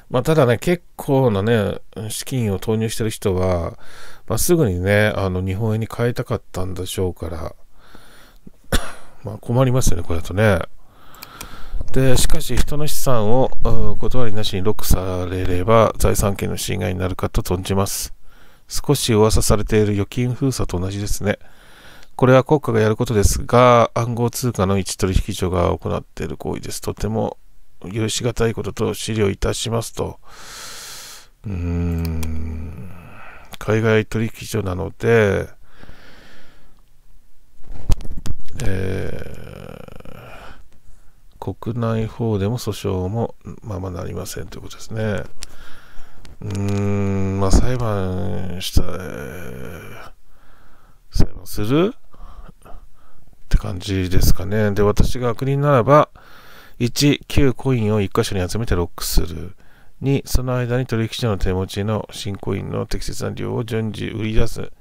まあ、ただね、結構なね、資金を投入してる人は、まあ、すぐにね、あの日本円に変えたかったんでしょうから、まあ、困りますよね、これだとね。で、しかし人の資産を断りなしにロックされれば財産権の侵害になるかと存じます。少し噂されている預金封鎖と同じですね。これは国家がやることですが、暗号通貨の一取引所が行っている行為です。とても許し難いことと資料いたしますと。うーん。海外取引所なので、えー、国内法でも訴訟もままなりませんということですね。うーん、まあ、裁判した、えー、裁判するって感じですかね。で、私が国ならば、1、旧コインを1箇所に集めてロックする。2、その間に取引所の手持ちの新コインの適切な量を順次売り出す、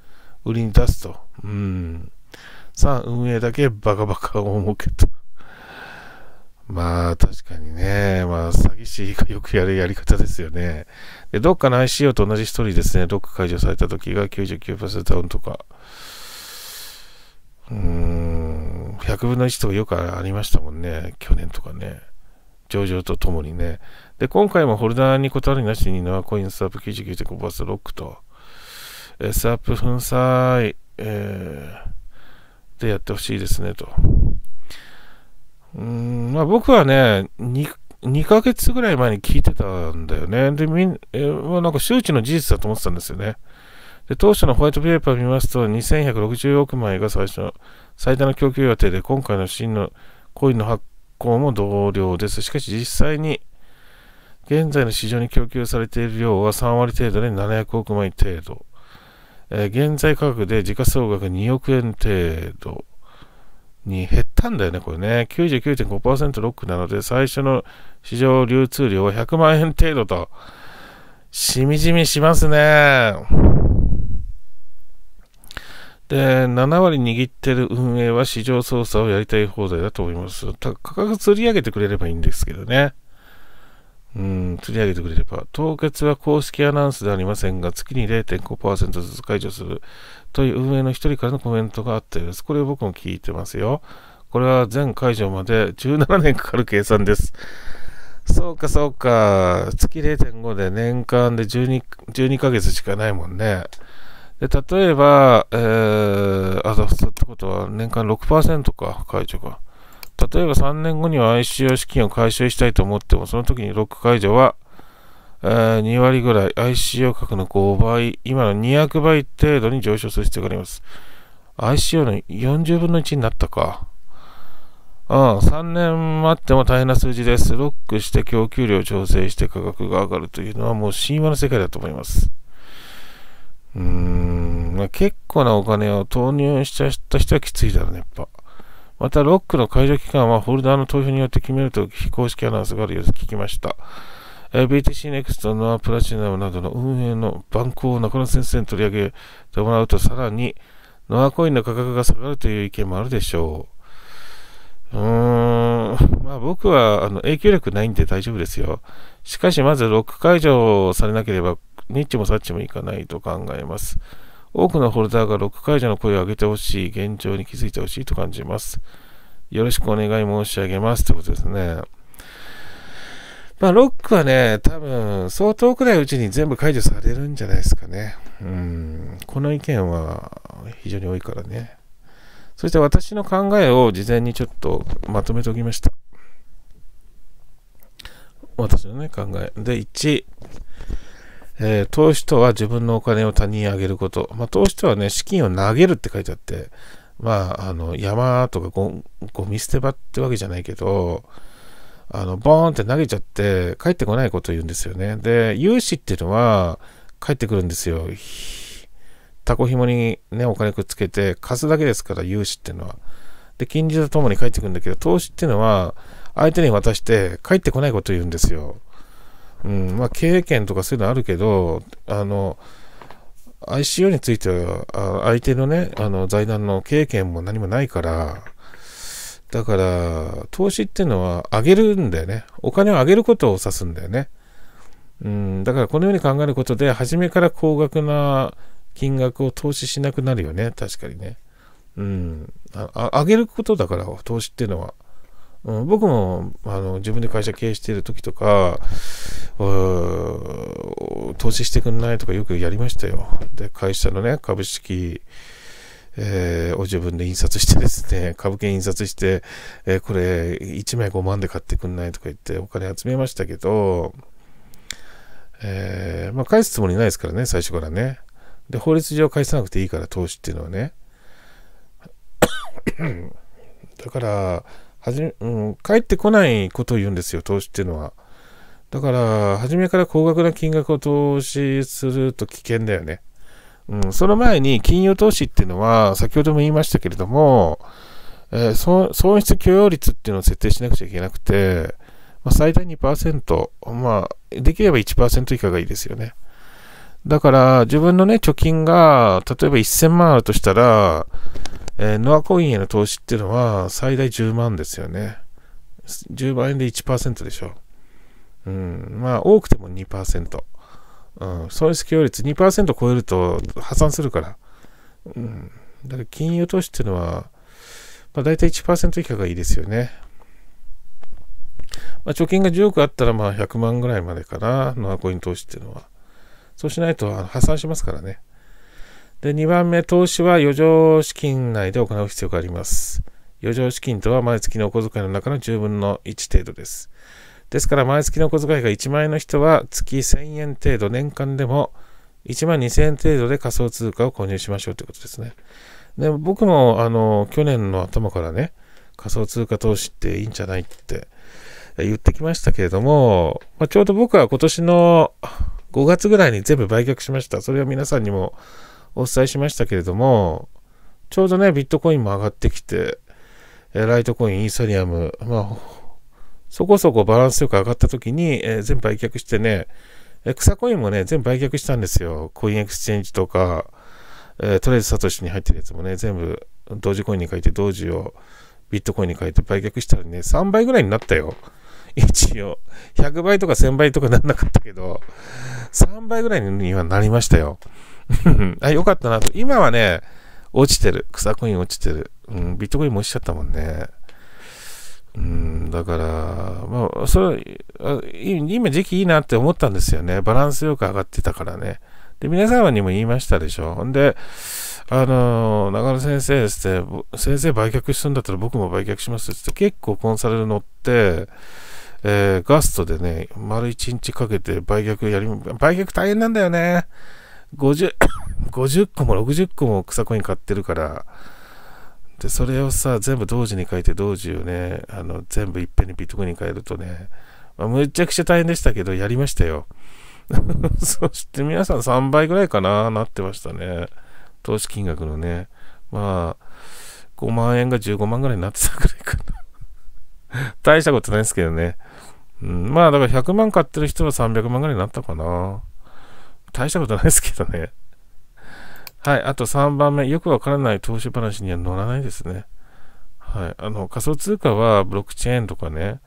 売りに出すと。うん。さあ、運営だけバカバカ大儲けと。まあ確かにね、まあ詐欺師がよくやるやり方ですよね。で、どっかの ICO と同じストーリーですね。どっか解除された時が99%ダウンとか。うーん、100分の1とかよくありましたもんね。去年とかね。上場とともにね。で、今回もホルダーに断りなしにノアコインスワップ99.5%ロックと。えアスワップ粉砕、えーでやってほしいですねと。うん、まあ、僕はね2、ヶ月ぐらい前に聞いてたんだよね。で、みん、えまあ、なんか周知の事実だと思ってたんですよね。で、当初のホワイトペーパー見ますと、2160億枚が最初の、最大の供給予定で、今回の真のコインの発行も同量です。しかし実際に、現在の市場に供給されている量は3割程度で700億枚程度。え現在価格で時価総額2億円程度に減ったんだよね、これね。99.5%ロックなので、最初の市場流通量は100万円程度と、しみじみしますね。で、7割握ってる運営は市場操作をやりたい放題だと思います。価格釣り上げてくれればいいんですけどね。うん、釣り上げてくれれば、凍結は公式アナウンスではありませんが、月に0.5%ずつ解除するという運営の一人からのコメントがあったようです。これを僕も聞いてますよ。これは全解除まで17年かかる計算です。そうか、そうか。月0.5で年間で 12, 12ヶ月しかないもんね。で例えば、えー、あ、そうってことは年間6%か、解除が。例えば3年後には ICO 資金を回収したいと思っても、その時にロック解除は、えー、2割ぐらい、ICO 価格の5倍、今の200倍程度に上昇する必要があります。ICO の40分の1になったか。うん、3年待っても大変な数字です。ロックして供給量を調整して価格が上がるというのはもう神話の世界だと思います。うーん、まあ、結構なお金を投入しちゃった人はきついだろうね、やっぱ。また、ロックの解除期間はホルダーの投票によって決めると非公式アナウンスがあるよう聞きました。BTC NEXT のアプラチナムなどの運営の番号を中野先生に取り上げてもらうとさらにノアコインの価格が下がるという意見もあるでしょう。うーん、まあ僕はあの影響力ないんで大丈夫ですよ。しかしまずロック解除されなければニッチもサッチもいかないと考えます。多くのホルダーがロック解除の声を上げてほしい、現状に気づいてほしいと感じます。よろしくお願い申し上げます。ということですね。まあ、ロックはね、多分、相当くらいうちに全部解除されるんじゃないですかね。うん。この意見は非常に多いからね。そして私の考えを事前にちょっとまとめておきました。私のね、考え。で、1、えー、投資とは自分のお金を他人にあげること。まあ、投資とはね、資金を投げるって書いてあって、まあ、あの、山とかゴミ捨て場ってわけじゃないけど、あの、ボーンって投げちゃって、帰ってこないことを言うんですよね。で、融資っていうのは、帰ってくるんですよ。タコひもにね、お金くっつけて、貸すだけですから、融資っていうのは。で、金利とともに帰ってくるんだけど、投資っていうのは、相手に渡して、帰ってこないことを言うんですよ。うんまあ、経営権とかそういうのあるけど、あの ICO については、相手のね、あの財団の経営権も何もないから、だから、投資っていうのは、上げるんだよね。お金を上げることを指すんだよね。うん、だから、このように考えることで、初めから高額な金額を投資しなくなるよね。確かにね。うん、あ上げることだから、投資っていうのは。うん、僕もあの自分で会社経営している時とか、投資してくんないとかよくやりましたよ。で、会社のね、株式、えー、を自分で印刷してですね、株券印刷して、えー、これ1枚5万で買ってくんないとか言ってお金集めましたけど、えー、まあ返すつもりないですからね、最初からね。で、法律上返さなくていいから投資っていうのはね。だから、はじめ、うん、返ってこないことを言うんですよ、投資っていうのは。だから、初めから高額な金額を投資すると危険だよね。うん、その前に金融投資っていうのは、先ほども言いましたけれども、えー、損失許容率っていうのを設定しなくちゃいけなくて、まあ、最大2%、まあ、できれば1%以下がいいですよね。だから、自分のね、貯金が、例えば1000万あるとしたら、えー、ノアコインへの投資っていうのは最大10万ですよね。10万円で1%でしょ。うん、まあ多くても2%。うん、損失許与率2%超えると破産するから。うん、だから金融投資っていうのは、まあ、大体1%以下がいいですよね。まあ、貯金が10億あったらまあ100万ぐらいまでかな、ノアコイン投資っていうのは。そうしないと破産しますからね。で、2番目、投資は余剰資金内で行う必要があります。余剰資金とは毎月のお小遣いの中の10分の1程度です。ですから、毎月のお小遣いが1万円の人は、月1000円程度、年間でも1万2000円程度で仮想通貨を購入しましょうということですね。で、僕も、あの、去年の頭からね、仮想通貨投資っていいんじゃないって言ってきましたけれども、まあ、ちょうど僕は今年の5月ぐらいに全部売却しました。それは皆さんにもお伝えしましたけれども、ちょうどね、ビットコインも上がってきて、ライトコイン、イーサリアム、まあ、そこそこバランスよく上がった時に、えー、全売却してね、草コインもね、全売却したんですよ。コインエクスチェンジとか、えー、とりあえずサトシに入ってるやつもね、全部同時コインに書いて、同時をビットコインに変えて売却したらね、3倍ぐらいになったよ。一応。100倍とか1000倍とかなんなかったけど、3倍ぐらいにはなりましたよ。あ、よかったなと。今はね、落ちてる。草コイン落ちてる。うん、ビットコインも落ちちゃったもんね。うん、だから、まあ、それ今時期いいなって思ったんですよね。バランスよく上がってたからね。で、皆様にも言いましたでしょ。ほんで、あの中野先生ですね、先生売却するんだったら僕も売却しますって結構コンサル乗って、えー、ガストでね、丸1日かけて売却やり、売却大変なんだよね。50 50 個も60個も草コイン買ってるからでそれをさ全部同時に書いて同時をねあの全部いっぺんにビットコインに変えるとね、まあ、むちゃくちゃ大変でしたけどやりましたよ そして皆さん3倍ぐらいかななってましたね投資金額のねまあ5万円が15万ぐらいになってたぐらいかな 大したことないですけどね、うん、まあだから100万買ってる人は300万ぐらいになったかな大したことないですけどね。はい。あと3番目。よくわからない投資話には乗らないですね。はい。あの、仮想通貨はブロックチェーンとかね、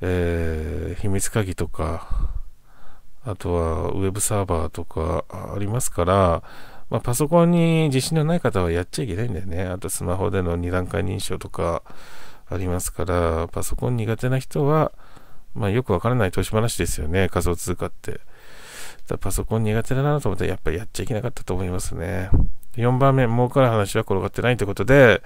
えー、秘密鍵とか、あとはウェブサーバーとかありますから、まあ、パソコンに自信のない方はやっちゃいけないんだよね。あとスマホでの2段階認証とかありますから、パソコン苦手な人は、まあ、よくわからない投資話ですよね。仮想通貨って。だパソコン苦手だなと思ったらやっぱりやっちゃいけなかったと思いますね。4番目、儲かる話は転がってないということで、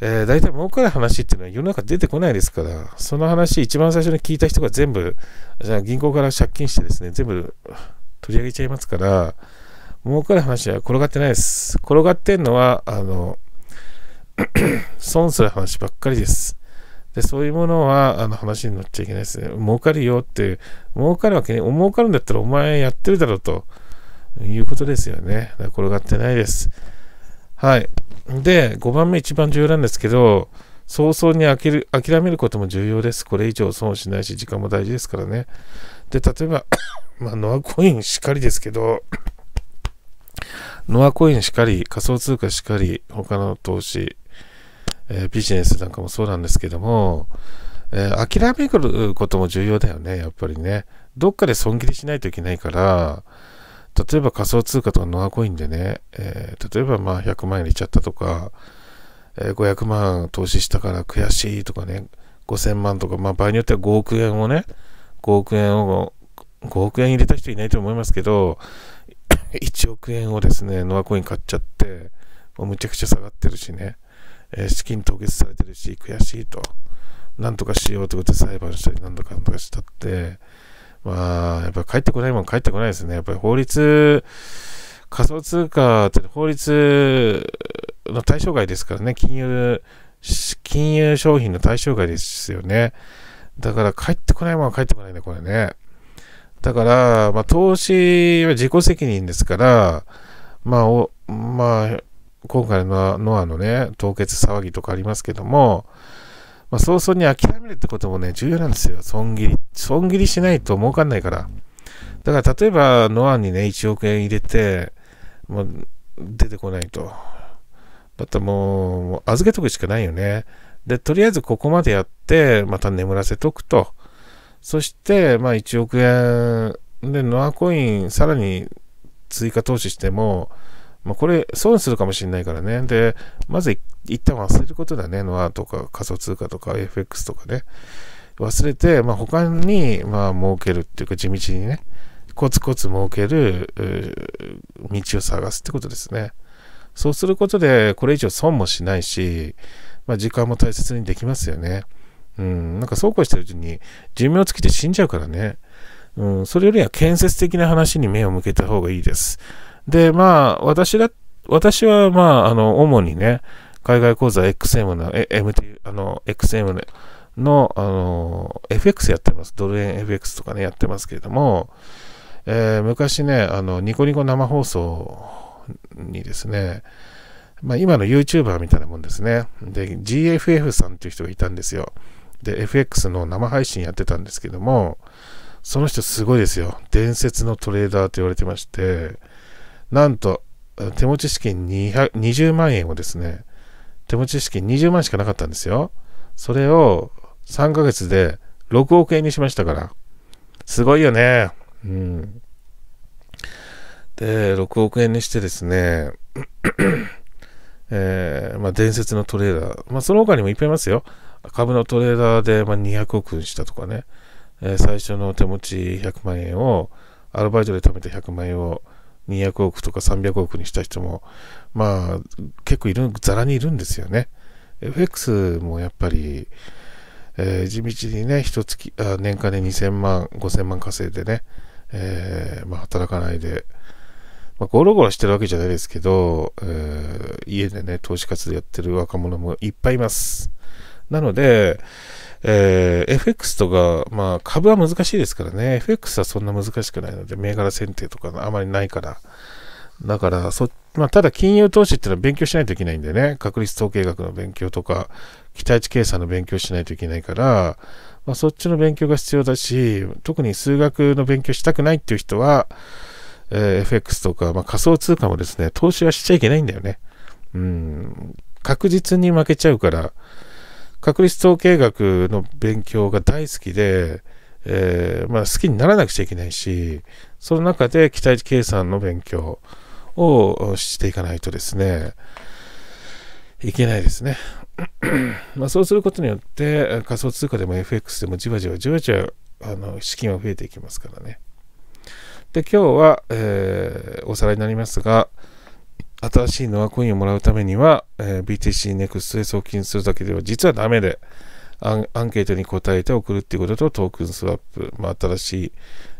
えー、大体儲かる話っていうのは世の中出てこないですから、その話一番最初に聞いた人が全部、じゃ銀行から借金してですね、全部取り上げちゃいますから、儲かる話は転がってないです。転がってんのは、あの、損する話ばっかりです。でそういうものはあの話に乗っちゃいけないですね。儲かるよって儲かるわけね、儲かるんだったらお前やってるだろうということですよね。だから転がってないです。はい。で、5番目一番重要なんですけど、早々に諦めることも重要です。これ以上損をしないし、時間も大事ですからね。で、例えば、まあ、ノアコインしかりですけど、ノアコインしかり、仮想通貨しかり、他の投資、えー、ビジネスなんかもそうなんですけども、えー、諦めることも重要だよね、やっぱりね。どっかで損切りしないといけないから、例えば仮想通貨とかノアコインでね、えー、例えばまあ100万円入れちゃったとか、えー、500万投資したから悔しいとかね、5000万とか、まあ場合によっては5億円をね、5億円を、5億円入れた人いないと思いますけど、1億円をですね、ノアコイン買っちゃって、もうむちゃくちゃ下がってるしね。え資金凍結されてるし、悔しいと、なんとかしようということで裁判したり、なんとかなんとかしたって、まあ、やっぱり帰ってこないもん帰ってこないですね。やっぱり法律、仮想通貨って法律の対象外ですからね、金融、金融商品の対象外ですよね。だから帰ってこないもんは帰ってこないね、これね。だから、まあ、投資は自己責任ですから、まあ、まあ、今回のノアのね、凍結騒ぎとかありますけども、まあ、早々に諦めるってこともね、重要なんですよ。損切り。損切りしないと儲かんないから。だから例えば、ノアにね、1億円入れて、もう出てこないと。だったらもう、もう預けとくしかないよね。で、とりあえずここまでやって、また眠らせとくと。そして、まあ1億円でノアコインさらに追加投資しても、まあ、これ、損するかもしれないからね。で、まず一旦忘れることだね。ノアとか仮想通貨とか FX とかね。忘れて、まあ、他に、まあ、儲けるっていうか、地道にね、コツコツ儲ける、道を探すってことですね。そうすることで、これ以上損もしないし、まあ、時間も大切にできますよね。うん、なんかそうこうしてるうちに寿命尽きて死んじゃうからね。うん、それよりは建設的な話に目を向けた方がいいです。で、まあ、私だ、私は、まあ、あの、主にね、海外講座 XM の、え、MT、あの、XM の、の、あの、FX やってます。ドル円 FX とかね、やってますけれども、えー、昔ね、あの、ニコニコ生放送にですね、まあ、今の YouTuber みたいなもんですね。で、GFF さんっていう人がいたんですよ。で、FX の生配信やってたんですけども、その人すごいですよ。伝説のトレーダーと言われてまして、なんと、手持ち資金20万円をですね、手持ち資金20万しかなかったんですよ。それを3ヶ月で6億円にしましたから。すごいよね。うん。で、6億円にしてですね、えー、まあ、伝説のトレーダー、まあ、その他にもいっぱいいますよ。株のトレーダーで、まあ、200億したとかね、えー、最初の手持ち100万円を、アルバイトで貯めた100万円を、200億とか300億にした人も、まあ、結構いる、ざらにいるんですよね。FX もやっぱり、えー、地道にね、一月あ、年間で2000万、5000万稼いでね、えー、まあ、働かないで、まあ、ゴロゴロしてるわけじゃないですけど、えー、家でね、投資活動やってる若者もいっぱいいます。なので、えー、FX とか、まあ株は難しいですからね、FX はそんな難しくないので、銘柄選定とかあまりないから。だからそ、まあ、ただ金融投資っていうのは勉強しないといけないんでね、確率統計学の勉強とか、期待値計算の勉強しないといけないから、まあ、そっちの勉強が必要だし、特に数学の勉強したくないっていう人は、えー、FX とか、まあ、仮想通貨もですね、投資はしちゃいけないんだよね。うん、確実に負けちゃうから、確率統計学の勉強が大好きで、えー、まあ、好きにならなくちゃいけないし、その中で期待値計算の勉強をしていかないとですね、いけないですね。まあそうすることによって仮想通貨でも FX でもじわじわじわじわあの資金は増えていきますからね。で今日は、えー、おさらいになりますが、新しいノアコインをもらうためには、えー、BTC ネクストへ送金するだけでは実はダメで、アンケートに答えて送るっていうこととトークンスワップ、まあ、新しい、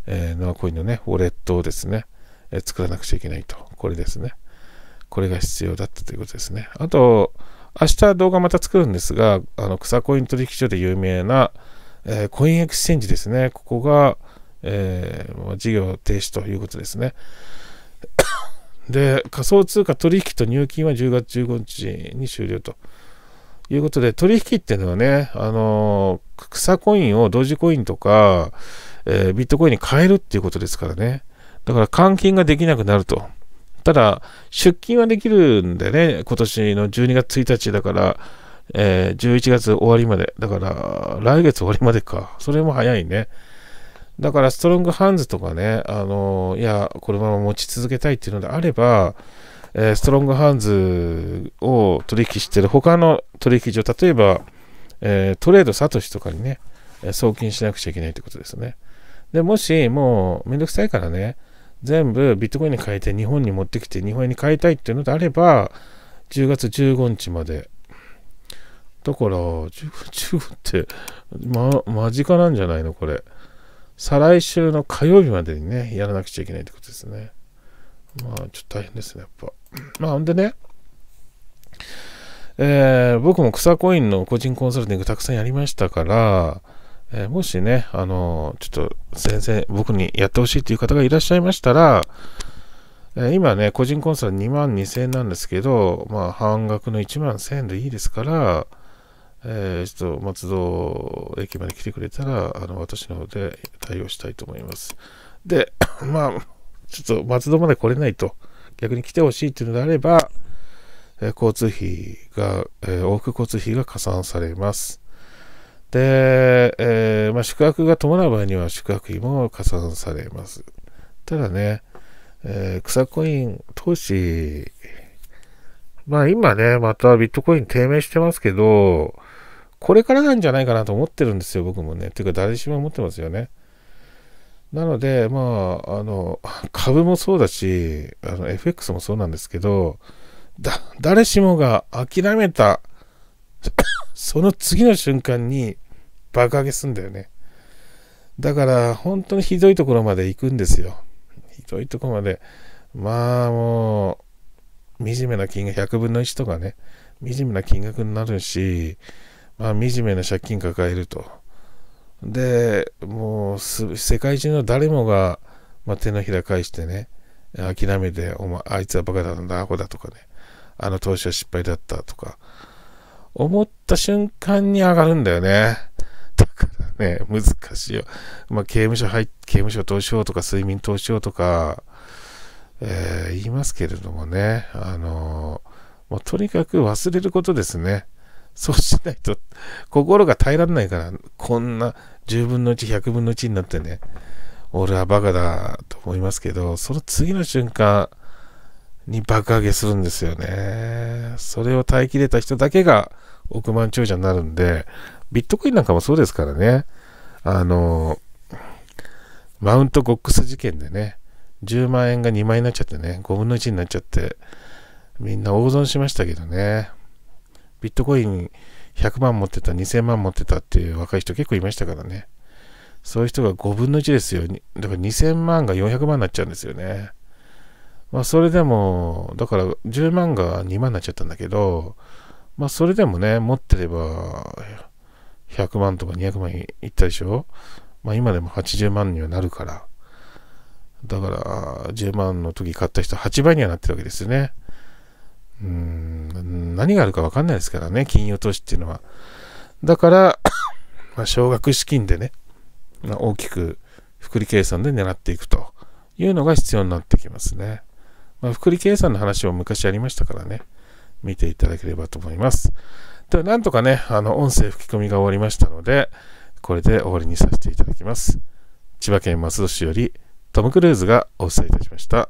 えー、ノアコインのね、ウォレットをですね、えー、作らなくちゃいけないと。これですね。これが必要だったということですね。あと、明日動画また作るんですが、あの草コイン取引所で有名な、えー、コインエクスチェンジですね。ここが、えー、事業停止ということですね。で、仮想通貨取引と入金は10月15日に終了ということで、取引っていうのはね、あのー、草コインを同時コインとか、えー、ビットコインに変えるっていうことですからね。だから換金ができなくなると。ただ、出金はできるんでね、今年の12月1日だから、えー、11月終わりまで。だから、来月終わりまでか。それも早いね。だからストロングハンズとかね、あのいや、このまま持ち続けたいっていうのであれば、えー、ストロングハンズを取引してる他の取引所、例えば、えー、トレードサトシとかにね、送金しなくちゃいけないってことですね。で、もしもうめんどくさいからね、全部ビットコインに変えて日本に持ってきて日本円に変えたいっていうのであれば、10月15日まで。だから、10月15って、ま、間近なんじゃないのこれ。再来週の火曜日までにね、やらなくちゃいけないってことですね。まあ、ちょっと大変ですね、やっぱ。まあ、ほんでね、えー、僕も草コインの個人コンサルティングたくさんやりましたから、えー、もしね、あのー、ちょっと先生、僕にやってほしいという方がいらっしゃいましたら、え今ね、個人コンサル2万2000円なんですけど、まあ、半額の1万1000円でいいですから、えー、ちょっと松戸駅まで来てくれたら、あの、私の方で対応したいと思います。で、まあ、ちょっと松戸まで来れないと、逆に来てほしいっていうのであれば、えー、交通費が、えー、往復交通費が加算されます。で、えー、まあ、宿泊が伴う場合には宿泊費も加算されます。ただね、えー、草コイン投資、まあ今ね、またビットコイン低迷してますけど、これからなんじゃないかなと思ってるんですよ、僕もね。ていうか、誰しも思ってますよね。なので、まあ、あの、株もそうだし、あの、FX もそうなんですけど、だ、誰しもが諦めた その次の瞬間に爆上げすんだよね。だから、本当にひどいところまで行くんですよ。ひどいところまで。まあ、もう、惨めな金額、100分の1とかね、惨めな金額になるし、まあ、惨めな借金抱えると。で、もう世界中の誰もが、まあ、手のひら返してね、諦めて、お前、あいつはバカだなんだ、アホだとかね、あの投資は失敗だったとか、思った瞬間に上がるんだよね。だからね、難しいよ。まあ、刑務所入刑務所投資をとか、睡眠投資をとか、えー、言いますけれどもね、あのー、もうとにかく忘れることですね。そうしないと、心が耐えられないから、こんな10分の1、100分の1になってね、俺はバカだと思いますけど、その次の瞬間に爆上げするんですよね。それを耐えきれた人だけが億万長者になるんで、ビットコインなんかもそうですからね、あの、マウントゴックス事件でね、10万円が2万円になっちゃってね、5分の1になっちゃって、みんな大損しましたけどね。ビットコイン100万持ってた、2000万持ってたっていう若い人結構いましたからね。そういう人が5分の1ですよ。だから2000万が400万になっちゃうんですよね。まあそれでも、だから10万が2万になっちゃったんだけど、まあそれでもね、持ってれば100万とか200万いったでしょ。まあ今でも80万にはなるから。だから10万の時買った人8倍にはなってるわけですね。うん、何があるかわかんないですからね、金融投資っていうのは。だから、ま少額資金でね、まあ、大きく福利計算で狙っていくというのが必要になってきますね。まあ、福利計算の話を昔ありましたからね、見ていただければと思います。では、なんとかね、あの、音声吹き込みが終わりましたので、これで終わりにさせていただきます。千葉県松戸市よりトム・クルーズがお伝えいたしました。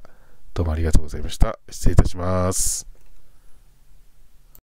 どうもありがとうございました。失礼いたします。